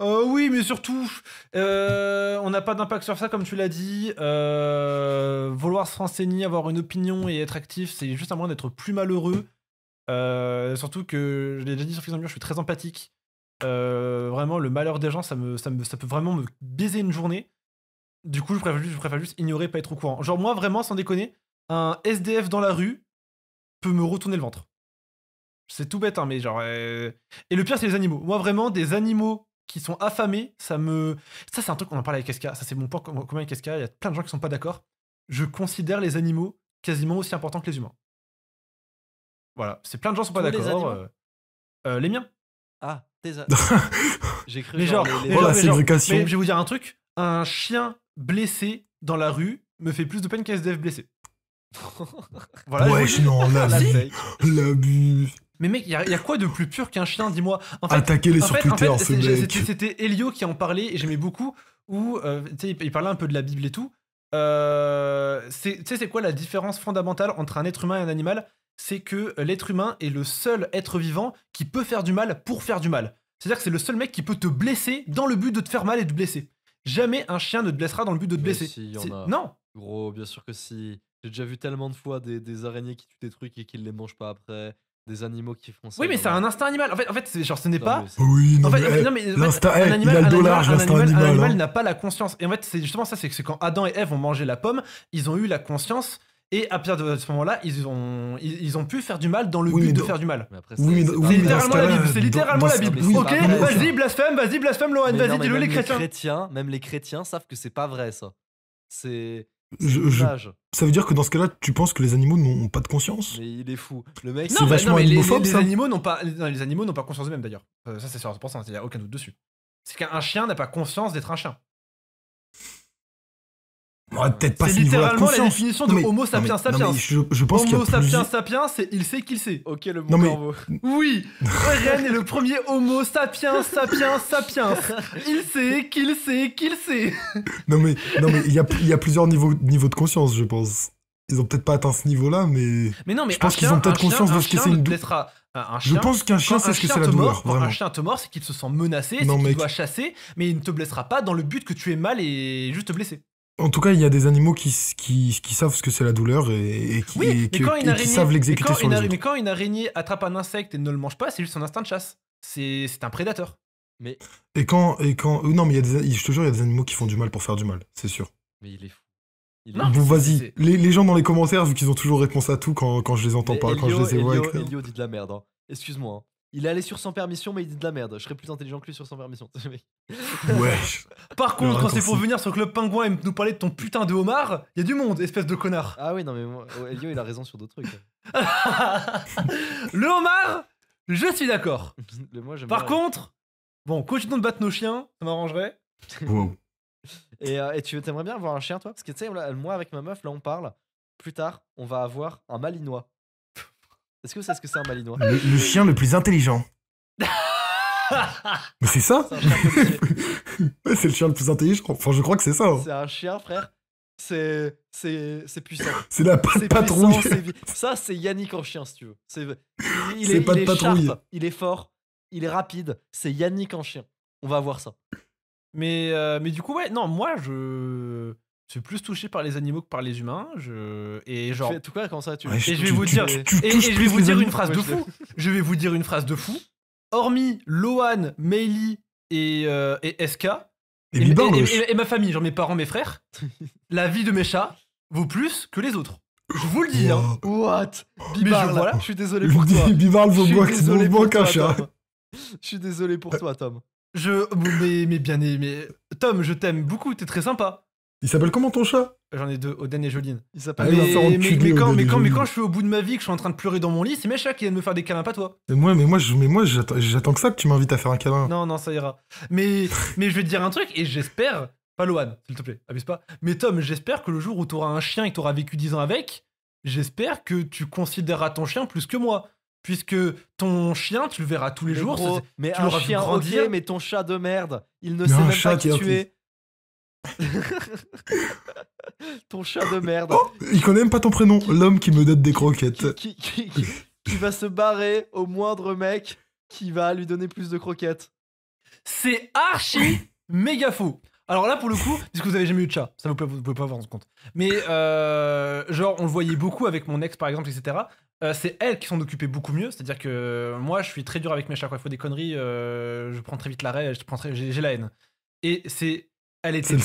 Euh, oui, mais surtout, euh, on n'a pas d'impact sur ça, comme tu l'as dit. Euh, vouloir se renseigner, avoir une opinion et être actif, c'est juste un moyen d'être plus malheureux. surtout que, je l'ai déjà dit sur Facebook, je suis très empathique. vraiment, le malheur des gens, ça, me, ça, peut vraiment me baiser une journée. Du coup, je préfère, juste, je ignorer, pas être au courant. Genre, moi, vraiment, sans déconner, un SDF dans la rue peut me retourner le ventre. C'est tout bête, hein, mais genre. Et le pire, c'est les animaux. Moi, vraiment, des animaux qui sont affamés, ça me. Ça, c'est un truc qu'on en parle avec Casca, Ça, c'est mon point commun avec SK. Il y a plein de gens qui sont pas d'accord. Je considère les animaux quasiment aussi importants que les humains. Voilà. C'est plein de gens qui sont pas d'accord. Les, euh, euh, les, miens. Ah, tes. J'ai cru. Mais genre, les, les voilà, je vais vous dire un truc. Un chien blessé dans la rue me fait plus de peine qu'un SDF blessé. voilà. Ouais, je non, L'abus. Mais mec, il y, a quoi de plus pur qu'un chien, dis-moi en les en sur fait, Twitter, C'était Elio qui en parlait, et j'aimais beaucoup, où euh, il parlait un peu de la Bible et tout. Euh, tu sais, c'est quoi la différence fondamentale entre un être humain et un animal C'est que l'être humain est le seul être vivant qui peut faire du mal pour faire du mal. C'est-à-dire que c'est le seul mec qui peut te blesser dans le but de te faire mal et de te blesser. Jamais un chien ne te blessera dans le but de te blesser. Non Gros, bien sûr que si. J'ai déjà vu tellement de fois des, araignées qui tuent des trucs et qui ne les mangent pas après des animaux qui font ça. Oui, mais c'est un instinct animal. En fait, en fait genre, ce n'est pas. Ah oui, en fait, non, l'instinct, un animal, animal. Hein. n'a pas la conscience. Et en fait, c'est justement ça, c'est que quand Adam et Ève ont mangé la pomme, ils ont eu la conscience. Et à partir de ce moment-là, ils ont, ils, ont pu faire du mal dans le but de faire du mal. C'est oui, C'est littéralement la Bible. C'est littéralement la Bible. Ok, vas-y, blasphème, vas-y, blasphème, Lohan, vas-y, dis-le les chrétiens. Même les chrétiens savent que c'est pas vrai, ça. C'est ça veut dire que dans ce cas-là, tu penses que les animaux n'ont pas de conscience Mais il est fou. Le mec, c'est vachement non, ça les, animaux n'ont pas, les animaux n'ont pas conscience d'eux-mêmes d'ailleurs. Euh, ça, c'est sûr, il n'y a aucun doute dessus. C'est qu'un chien n'a pas conscience d'être un chien. Ouais, peut-être pas c'est littéralement la, définition de Homo sapiens sapiens. je, pense homo sapiens sapiens, c'est il sait qu'il sait. Ok, le mot Oui, Ryan est le premier Homo sapiens sapiens sapiens. Il sait qu'il sait qu'il sait. Non mais non mais il y a, y a plusieurs niveaux de conscience, je pense. Ils ont peut-être pas atteint ce niveau-là, mais. Mais non, mais je pense qu'ils ont peut-être conscience de ce que c'est une douleur. je pense qu'un chien sait ce que c'est la douleur. Mort, un chien te mord, c'est qu'il se sent menacé, c'est qu'il doit chasser, mais il ne te blessera pas dans le but que tu aies mal et juste te blesser. En tout cas, il y a des animaux qui, qui, savent ce que c'est la douleur et, qui, savent l'exécuter sur le Mais quand une araignée attrape un insecte et ne le mange pas, c'est juste son instinct de chasse. C'est un prédateur. Mais... Et quand... Et quand euh, non, mais y a des, je te jure, il y a des animaux qui font du mal pour faire du mal, c'est sûr. Mais il est fou. bon, vas-y. Les, gens dans les commentaires, vu qu'ils ont toujours réponse à tout quand, je les entends pas, quand je les évoque. Elio, Elio dit de la merde. Hein. Excuse-moi. Hein. Il est allé sur sans permission, mais il dit de la merde. Je serais plus intelligent que lui sur sans permission. ouais. Par contre, quand c'est pour venir sur Club Pingouin et nous parler de ton putain de homard, il y a du monde, espèce de connard. Ah oui, non, mais oh, Elio, il a raison sur d'autres trucs. le homard, je suis d'accord. Par contre, bon, continuons de battre nos chiens, ça m'arrangerait. Et, euh, et, tu t'aimerais bien avoir un chien, toi Parce que tu sais, moi, avec ma meuf, là, on parle. Plus tard, on va avoir un malinois. Est-ce que vous ce que c'est un malinois le, chien le plus intelligent. Mais c'est ça C'est le chien le plus intelligent. Enfin, je crois que c'est ça. Hein. C'est un chien, frère. C'est c'est puissant. C'est la patrouille. ça, c'est Yannick en chien, si tu veux. C'est il est, il est il est fort, il est rapide. C'est Yannick en chien. On va voir ça. Mais, euh, mais du coup, ouais, non, moi, je je suis plus touché par les animaux que par les humains. Je... Et genre. Tu ça tu... je, et je vais vous dire, une phrase de fou. Je vais vous dire une phrase de fou. Hormis Lohan, Meili et, euh, et SK. Et, ma famille, genre mes parents, mes frères, la vie de mes chats vaut plus que les autres. Je vous le dis, hein. What oh, Bibarle, je, voilà, je suis désolé pour toi. Bibarle vaut qu'un chat. Je suis désolé pour euh, toi, Tom. Je, mais, mais bien aimé. Tom, je t'aime beaucoup, t'es très sympa. Il s'appelle comment ton chat J'en ai deux, Oden et Joline. Il s'appelle. Ah mais, quand, mais, quand, je suis au bout de ma vie, que je suis en train de pleurer dans mon lit, c'est mes chats qui viennent me faire des câlins, pas toi. moi, mais moi, je, mais moi, j'attends que ça que tu m'invites à faire un câlin. Non, non, ça ira. Mais, mais je vais te dire un truc et j'espère, pas s'il te plaît, abuse pas. Mais Tom, j'espère que le jour où tu auras un chien et que auras vécu 10 ans avec, j'espère que tu considéreras ton chien plus que moi puisque ton chien, tu le verras tous les jours. mais un chien grandir. mais ton chat de merde, il ne sait même pas qui tu es. ton chat de merde. Oh, il connaît même pas ton prénom, l'homme qui me donne des croquettes. Qui, vas va se barrer au moindre mec qui va lui donner plus de croquettes. C'est archi méga faux Alors là, pour le coup, puisque vous avez jamais eu de chat, ça vous, vous pouvez pas vous rendre compte. Mais euh, genre, on le voyait beaucoup avec mon ex, par exemple, etc. Euh, c'est elle qui s'en occupait beaucoup mieux. C'est-à-dire que euh, moi, je suis très dur avec mes chats. Quand il faut des conneries, je prends très vite l'arrêt, j'ai la haine. Et c'est elle était très,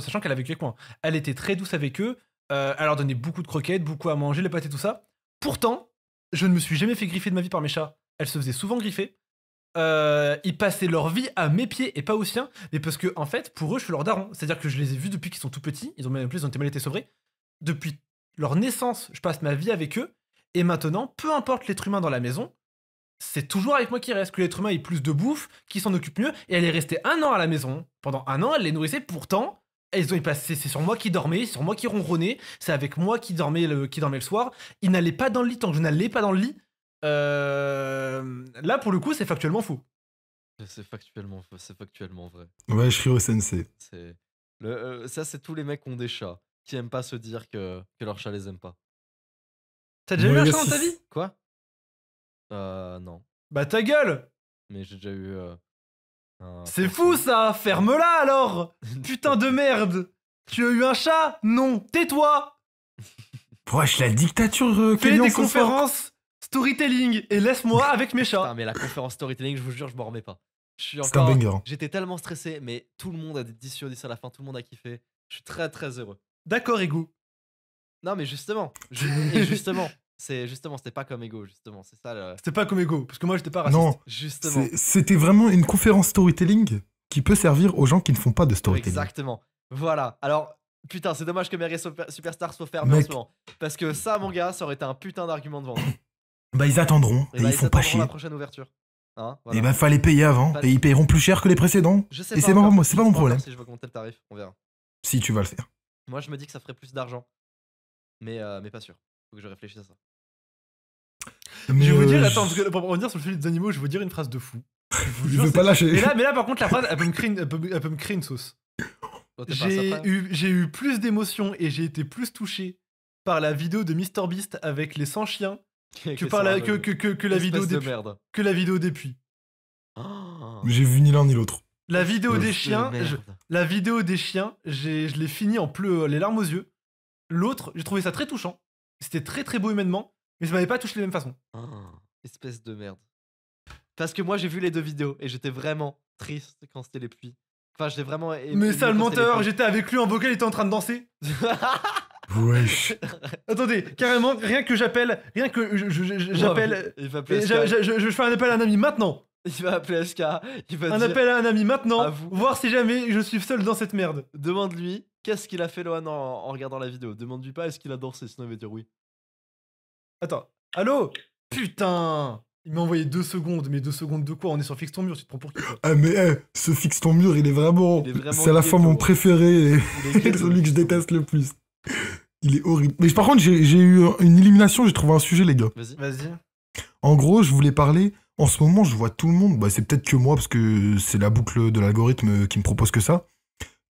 sachant qu'elle vécu avec hein. Elle était très douce avec eux. Euh, elle leur donnait beaucoup de croquettes, beaucoup à manger, les pâtes et tout ça. Pourtant, je ne me suis jamais fait griffer de ma vie par mes chats. Elles se faisaient souvent griffer. Euh, ils passaient leur vie à mes pieds et pas aux siens, mais parce que en fait, pour eux, je suis leur daron. C'est-à-dire que je les ai vus depuis qu'ils sont tout petits. Ils ont même plus, ils ont été mal été Depuis leur naissance, je passe ma vie avec eux. Et maintenant, peu importe l'être humain dans la maison, c'est toujours avec moi qui reste, que l'être humain ait plus de bouffe, qu'il s'en occupe mieux. Et elle est restée un an à la maison. Pendant un an, elle les nourrissait. Pourtant, elles ont passé. C'est sur moi qui dormais, sur moi qui ronronnais. C'est avec moi qui dormait le, qui dormait le soir. Il n'allait pas dans le lit tant que je n'allais pas dans le lit. Euh, là, pour le coup, c'est factuellement faux. C'est factuellement factuellement vrai. Ouais, je suis au sensei. Euh, ça, c'est tous les mecs qui ont des chats qui aiment pas se dire que, que leur chat les aime pas. T'as déjà eu un chat dans ta vie Quoi euh, non. Bah ta gueule Mais j'ai déjà eu. Euh, c'est fou ça ferme là alors Putain de merde Tu as eu un chat Non Tais-toi Proche la dictature Quelle euh, Fais des hein. conférences storytelling et laisse-moi avec mes chats Putain, mais la conférence storytelling, je vous jure, je m'en remets pas. C'est un banger. J'étais tellement stressé, mais tout le monde a dit sur 10 à la fin, tout le monde a kiffé. Je suis très très heureux. D'accord, Ego. Non, mais justement, justement, c'est justement, c'était pas comme Ego, justement, c'est ça. C'était pas comme Ego, parce que moi j'étais pas raciste. Non, justement. C'était vraiment une conférence storytelling qui peut servir aux gens qui ne font pas de storytelling. Exactement. Voilà. Alors, putain, c'est dommage que Mary Superstar soit fermée en ce moment. Parce que ça, mon gars, ça aurait été un putain d'argument de vente. bah, ils attendront eh et, bah, ils, font pas chier. la prochaine ouverture. Et hein, eh bah, fallait payer avant. Et ils paieront plus cher que les précédents. Je sais et c'est pas, pas, mon problème. Si je veux le tarif, on verra. Si tu vas le faire. Moi, je me dis que ça ferait plus d'argent. Mais, euh, mais pas sûr. Faut que je réfléchisse à ça. je vais vous dire, attends, pour revenir sur le sujet des animaux, je vais vous dire une phrase de fou. Je veux pas lâcher. Mais là, mais là, par contre, la phrase, elle peut me créer une, elle peut- me créer une sauce. Oh, j'ai eu, eu plus d'émotions et j'ai été plus touché par la vidéo de MrBeast avec les 100 chiens que, par la, que, que, que, la vidéo des, que la vidéo des puits. Oh. Mais J'ai vu ni l'un ni l'autre. La vidéo des chiens, je- la vidéo des chiens, je l'ai fini en pleu, euh, les larmes aux yeux. L'autre, j'ai trouvé ça très touchant. C'était très très beau humainement, mais ça m'avait pas touché de la même façon. Ah, espèce de merde. Parce que moi j'ai vu les deux vidéos et j'étais vraiment triste quand c'était les pluies. Enfin, j'ai vraiment. Mais ça, le menteur, j'étais avec lui en vocal, il était en train de danser. Wesh. Attendez, carrément, rien que j'appelle, rien que j'appelle. Il je, appeler. je, fais un appel à un ami maintenant. Il va appeler SK. Il va un appel à un ami maintenant. Voir si jamais je suis seul dans cette merde. Demande-lui Qu'est-ce qu'il a fait, Lohan, en, regardant la vidéo Demande-lui pas, est-ce qu'il a dansé Sinon, il va dire oui. Attends, allô Putain Il m'a envoyé deux secondes, mais deux secondes de quoi On est sur Fixe ton mur, tu te prends pour qui Ah, mais eh, ce Fixe ton mur, il est vraiment. c'est à la fois mon préféré et celui que je déteste le plus. Il est horrible. Mais par contre, j'ai, eu une illumination, j'ai trouvé un sujet, les gars. Vas-y. Vas-y. En gros, je voulais parler. En ce moment, je vois tout le monde. Bah, c'est peut-être que moi, parce que c'est la boucle de l'algorithme qui me propose que ça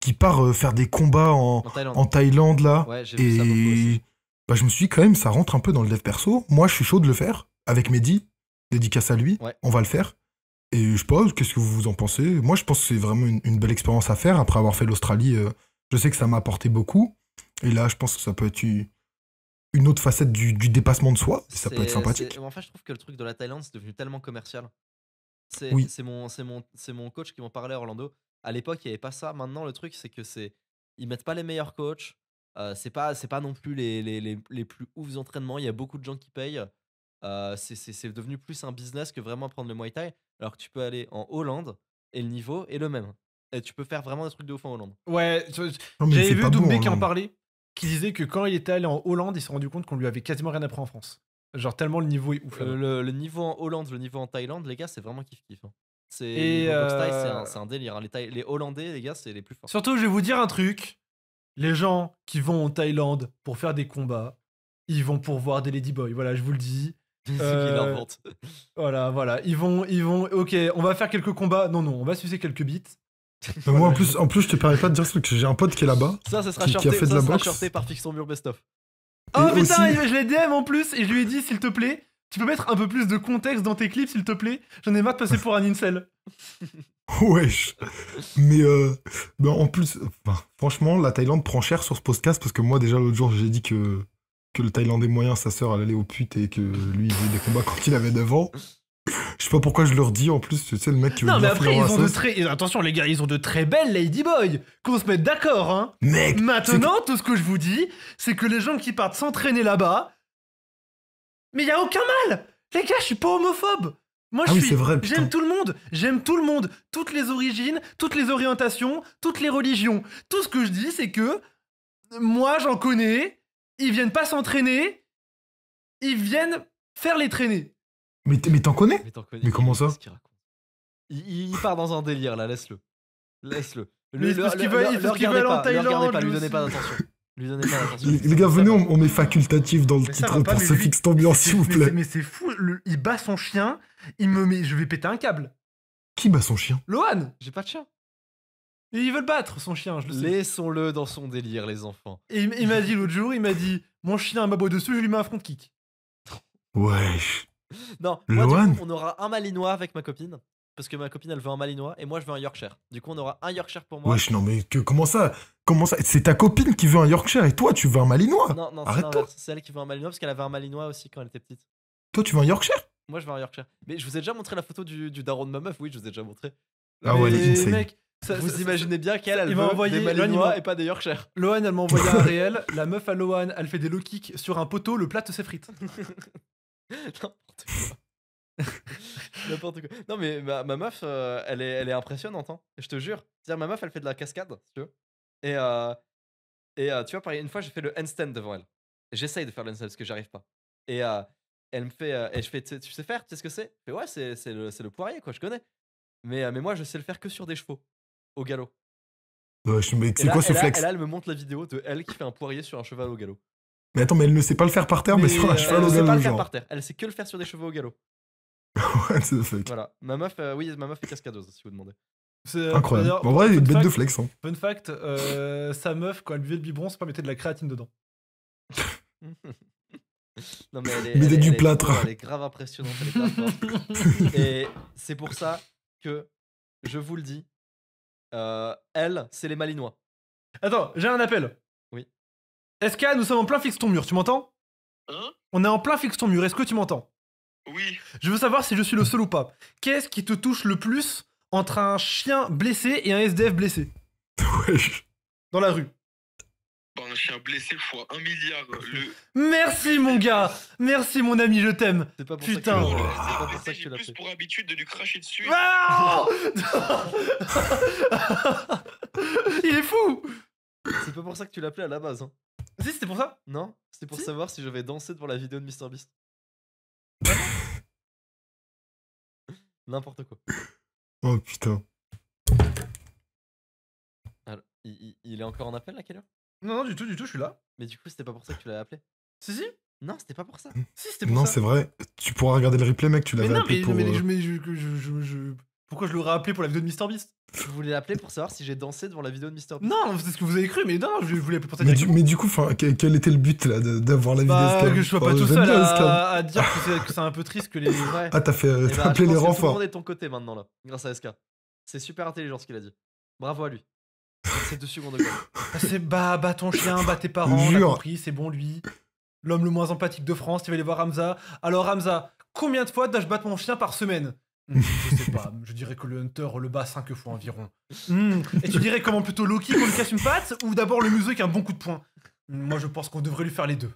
qui part euh, faire des combats en, Thaïlande. là. et bah, je me suis dit, quand même, ça rentre un peu dans le dev perso. Moi, je suis chaud de le faire avec Mehdi, dédicace à lui. On va le faire. Et je pose, qu'est-ce que vous en pensez Moi, je pense que c'est vraiment une, belle expérience à faire. Après avoir fait l'Australie, euh, je sais que ça m'a apporté beaucoup. Et là, je pense que ça peut être une autre facette du, dépassement de soi. ça peut être sympathique. fait, je trouve que le truc de la Thaïlande, c'est devenu tellement commercial. C'est mon, mon, mon coach qui m'en parlait, Orlando. À l'époque, il n'y avait pas ça. Maintenant, le truc, c'est que c'est ils mettent pas les meilleurs coachs. Euh, c'est pas c'est pas non plus les, les, les, les, plus oufs entraînements. Il y a beaucoup de gens qui payent. Euh, c'est devenu plus un business que vraiment prendre le Muay Thai. Alors que tu peux aller en Hollande et le niveau est le même. Et tu peux faire vraiment des trucs de ouf en Hollande. Ouais, j'avais vu Doumbé hein, qui en parlait, qui disait que quand il était allé en Hollande, il s'est rendu compte qu'on lui avait quasiment rien appris en France. Genre tellement le niveau est ouf. le, niveau en Hollande, le niveau en Thaïlande, les gars, c'est vraiment kiff kiff. Hein. Euh, c'est un, délire. Hein. Les, Hollandais, les gars, c'est les plus forts. Surtout, je vais vous dire un truc. Les gens qui vont en Thaïlande pour faire des combats, ils vont pour voir des Ladyboys. Voilà, je vous le dis. Euh, voilà, voilà. Ils vont, ils vont. Ok, on va faire quelques combats. Non, non, on va sucer quelques bits. Euh, moi, en plus, en plus, je te permets pas de dire ce truc. J'ai un pote qui est là-bas. Ça, ça sera qui, par Fiction Mur Best Oh putain, je l'ai DM en plus et je lui ai dit, s'il te plaît, tu peux mettre un peu plus de contexte dans tes clips, s'il te plaît J'en ai marre de passer pour un incel. Wesh Mais euh, bah, en plus, franchement, la Thaïlande prend cher sur ce podcast parce que moi, déjà, l'autre jour, j'ai dit que, que le Thaïlandais moyen, sa sœur, elle allait au pute et que lui, il faisait des combats quand il avait 9 ans. Je sais pas pourquoi je leur dis en plus, tu sais, le mec qui veut Non, mais après, ils ont de très. Attention, les gars, ils ont de très belles ladyboys. Qu'on se mette d'accord, hein. Mec Maintenant, tout ce que je vous dis, c'est que les gens qui partent s'entraîner là-bas, mais il y a aucun mal. Les gars, je suis pas homophobe. Moi, ah je suis. J'aime tout le monde. J'aime tout le monde. Toutes les origines, toutes les orientations, toutes les religions. Tout ce que je dis, c'est que moi, j'en connais. Ils viennent pas s'entraîner. Ils viennent faire les traîner. Mais, t'en connais mais, comment ça il, part dans un délire là, laisse-le. Laisse-le. Lui, le, le, le, le, regardez pas, en lui pas pas Les gars, venez, on, est met facultatif dans le titre pour se fixe ambiance, s'il vous plaît. Mais c'est fou, il bat son chien, il me met, je vais péter un câble. Qui bat son chien Lohan, j'ai pas de chien. Et il veut le battre, son chien, Laissons-le dans son délire, les enfants. Et il, m'a dit l'autre jour, il m'a dit Mon chien m'a beau dessus, je lui mets un front kick. Wesh. Ouais. Non, on aura un malinois avec ma copine parce que ma copine elle veut un Malinois et moi je veux un Yorkshire. Du coup on aura un Yorkshire pour moi. Wesh non mais que, comment ça Comment ça C'est ta copine qui veut un Yorkshire et toi tu veux un Malinois Non non c'est elle qui veut un Malinois parce qu'elle avait un Malinois aussi quand elle était petite. Toi tu veux un Yorkshire Moi je veux un Yorkshire. Mais je vous ai déjà montré la photo du, du daron de ma meuf, oui je vous ai déjà montré. Ah ouais les mec, vous imaginez bien qu'elle, elle, veut des Malinois et pas des Yorkshire. Lohan, elle m'a envoyé un réel. La meuf à Lohan, elle fait des low kicks sur un poteau, le plat de ses frites. quoi. N'importe quoi. Non, mais ma, meuf, euh, elle, est, elle est impressionnante, hein. je te jure. C'est-à-dire, ma meuf, elle fait de la cascade, tu veux. Et, euh, et euh, tu vois, pareil, une fois, j'ai fait le handstand devant elle. J'essaye de faire le handstand parce que j'arrive pas. Et elle me fait, et je fais, tu sais faire, tu sais ce que c'est Je fais, ouais, c'est, le, le poirier, quoi, je connais. Mais, mais moi, je sais le faire que sur des chevaux, au galop. mais c'est quoi ce flex elle, elle me montre la vidéo de elle qui fait un poirier sur un cheval au galop. Mais attends, mais elle ne sait pas le faire par terre, mais, sur un cheval au galop. Elle ne sait pas le faire par terre, elle sait que le faire sur des chevaux au galop. Voilà. Ma meuf, euh, oui, ma meuf est cascadeuse, si vous demandez. C'est euh, Incroyable. En vrai, il est une bête de flex. Hein. Fun fact, euh, sa meuf, quand elle buvait de biberon, pas permettait de la créatine dedans. non, mais elle est, elle, du plâtre. Est, elle est grave impressionnante. Elle est Et c'est pour ça que, je vous le dis, elle, c'est les Malinois. Attends, j'ai un appel. Oui. Est-ce SK, ah, nous sommes en plein fixe ton mur, tu m'entends hein On est en plein fixe ton mur, est-ce que tu m'entends oui. Je veux savoir si je suis le seul ou pas. Qu'est-ce qui te touche le plus entre un chien blessé et un SDF blessé Dans la rue. Bah, un chien blessé fois un milliard. Merci mon gars, merci mon ami, je t'aime. C'est pas pour Putain. ça que, c'est pour plus pour habitude de lui cracher dessus. Il est fou. C'est pas pour ça que tu l'appelais à la base. Hein. Si, c'était pour ça Non, c'était pour savoir si je vais danser devant la vidéo de MrBeast. N'importe quoi. oh putain. il, est encore en appel à quelle heure Non, non, du tout, du tout, je suis là. Mais du coup, c'était pas pour ça que tu l'avais appelé. Si, si Non, c'était pas pour ça. Mmh. Si, c'était pour non, ça. Non, c'est vrai. Tu pourras regarder le replay, mec, tu l'avais appelé pour. je, pourquoi je l'aurais appelé pour la vidéo de MrBeast je voulais l'appeler pour savoir si j'ai dansé devant la vidéo de Mister. Non, c'est ce que vous avez cru, mais non, je voulais pour ça. Mais, du, coup, quel, quel, était le but là d'avoir la vidéo bah, vidéo Que je sois pas tout seul à, dire que c'est un peu triste que les vrais. Ah, t'as fait eh ben, appeler les renforts. Tout est de ton côté maintenant là, grâce à SK. C'est super intelligent ce qu'il a dit. Bravo à lui. C'est deux secondes. c'est bah, bat ton chien, bah tes parents, j'ai compris, c'est bon lui. L'homme le moins empathique de France, tu vas aller voir Hamza. Alors Hamza, combien de fois dois-je battre mon chien par semaine Hmm, je sais pas, je dirais que le Hunter le bat 5 fois environ. Hmm. Et tu dirais comment plutôt Loki qu'on lui casse une patte ou d'abord le museau qui a un bon coup de poing Moi je pense qu'on devrait lui faire les deux.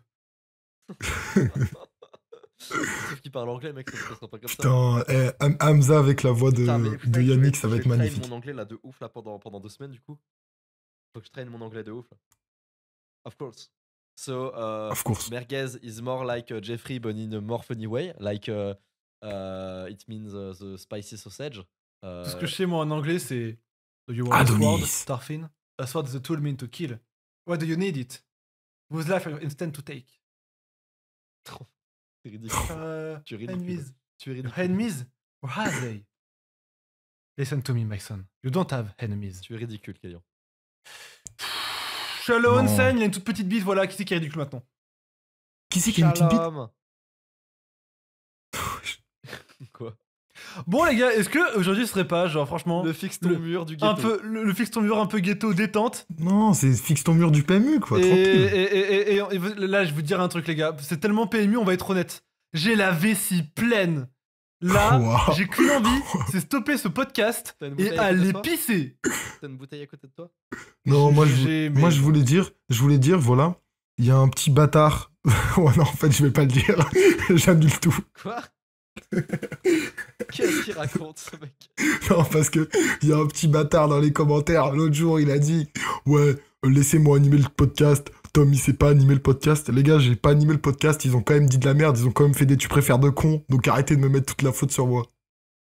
Sauf qu'il parle anglais, mec, ça pas comme ça. Putain, eh, Hamza avec la voix de, Yannick, ça va être magnifique. Je mon anglais là de ouf là pendant, pendant deux semaines du coup. Faut que je traîne mon anglais de ouf là. Of course. So, euh, of course. Merguez is more like euh, Jeffrey, but in a more funny way. Like. Euh, euh, it means uh, the spicy sausage. Tout ce que je euh, sais, moi, en anglais, c'est Do you want Adonis. a sword, Starfin? tool meant to kill. Why do you need it? Whose life are instant to take? Trop. C'est ridicule. Euh, tu Tu es enemies? Why are they? Listen to me, my son. You don't have enemies. Tu es ridicule, Kayon. Shalom Sen. il a une toute petite bite, voilà, qui c'est qui est ridicule maintenant Qui c'est qui a une petite bite Quoi Bon les gars, est-ce que aujourd'hui ce serait pas genre franchement le fixe ton mur du ghetto un peu le, fixe ton mur un peu ghetto détente Non, c'est fixe ton mur du PMU quoi. Et, et, là je vous dire un truc les gars, c'est tellement PMU, on va être honnête. J'ai la vessie pleine. Là, j'ai qu'une envie, c'est stopper ce podcast et aller pisser. T'as une bouteille à côté de toi Non, moi je, moi je voulais dire, je voulais dire voilà, il y a un petit bâtard. ouais non, en fait je vais pas le dire, j'annule tout. Quoi Qu'est-ce qu'il raconte ce mec Non, parce que il y a un petit bâtard dans les commentaires. L'autre jour, il a dit Ouais, laissez-moi animer le podcast. Tom, il sait pas animer le podcast. Les gars, j'ai pas animé le podcast. Ils ont quand même dit de la merde. Ils ont quand même fait des tu préfères de con Donc arrêtez de me mettre toute la faute sur moi.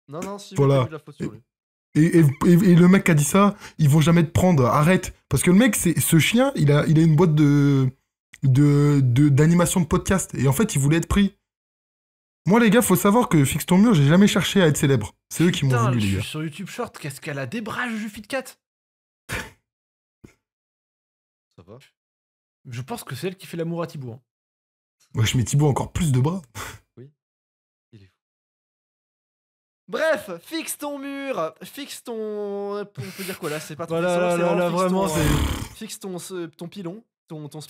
Non, non, si, voilà. de la faute sur lui. Et, le mec qui a dit ça, ils vont jamais te prendre, arrête. Parce que le mec, c'est ce chien, il a, il une boîte de d'animation de, de podcast. Et en fait, il voulait être pris. Moi, les gars, faut savoir que Fixe ton mur, j'ai jamais cherché à être célèbre. C'est eux qui m'ont voulu, les gars. Sur YouTube Short, qu'est-ce qu'elle a débrage de Fitcat Ça va Je pense que c'est elle qui fait l'amour à Thibaut. Moi, je mets Thibaut encore plus de bras. Oui. Il Bref, fixe ton mur, fixe ton. On peut dire quoi là C'est pas trop. Voilà, là, vraiment, c'est. Euh, fixe ton, ton pilon ton, hein. ton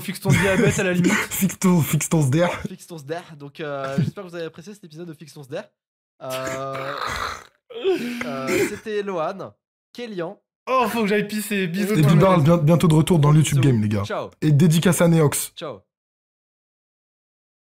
fixe, ton, diabète à la limite. fixe ton, fixe ton ton sder. Donc, euh, j'espère que vous avez apprécié cet épisode de Fixe ton sder. Euh, euh, c'était Lohan, Kélian. Oh, faut que j'aille pisser. Bisous. Et Bibarl, bientôt de retour dans le YouTube Game, les gars. Ciao. Et dédicace à Neox. Ciao.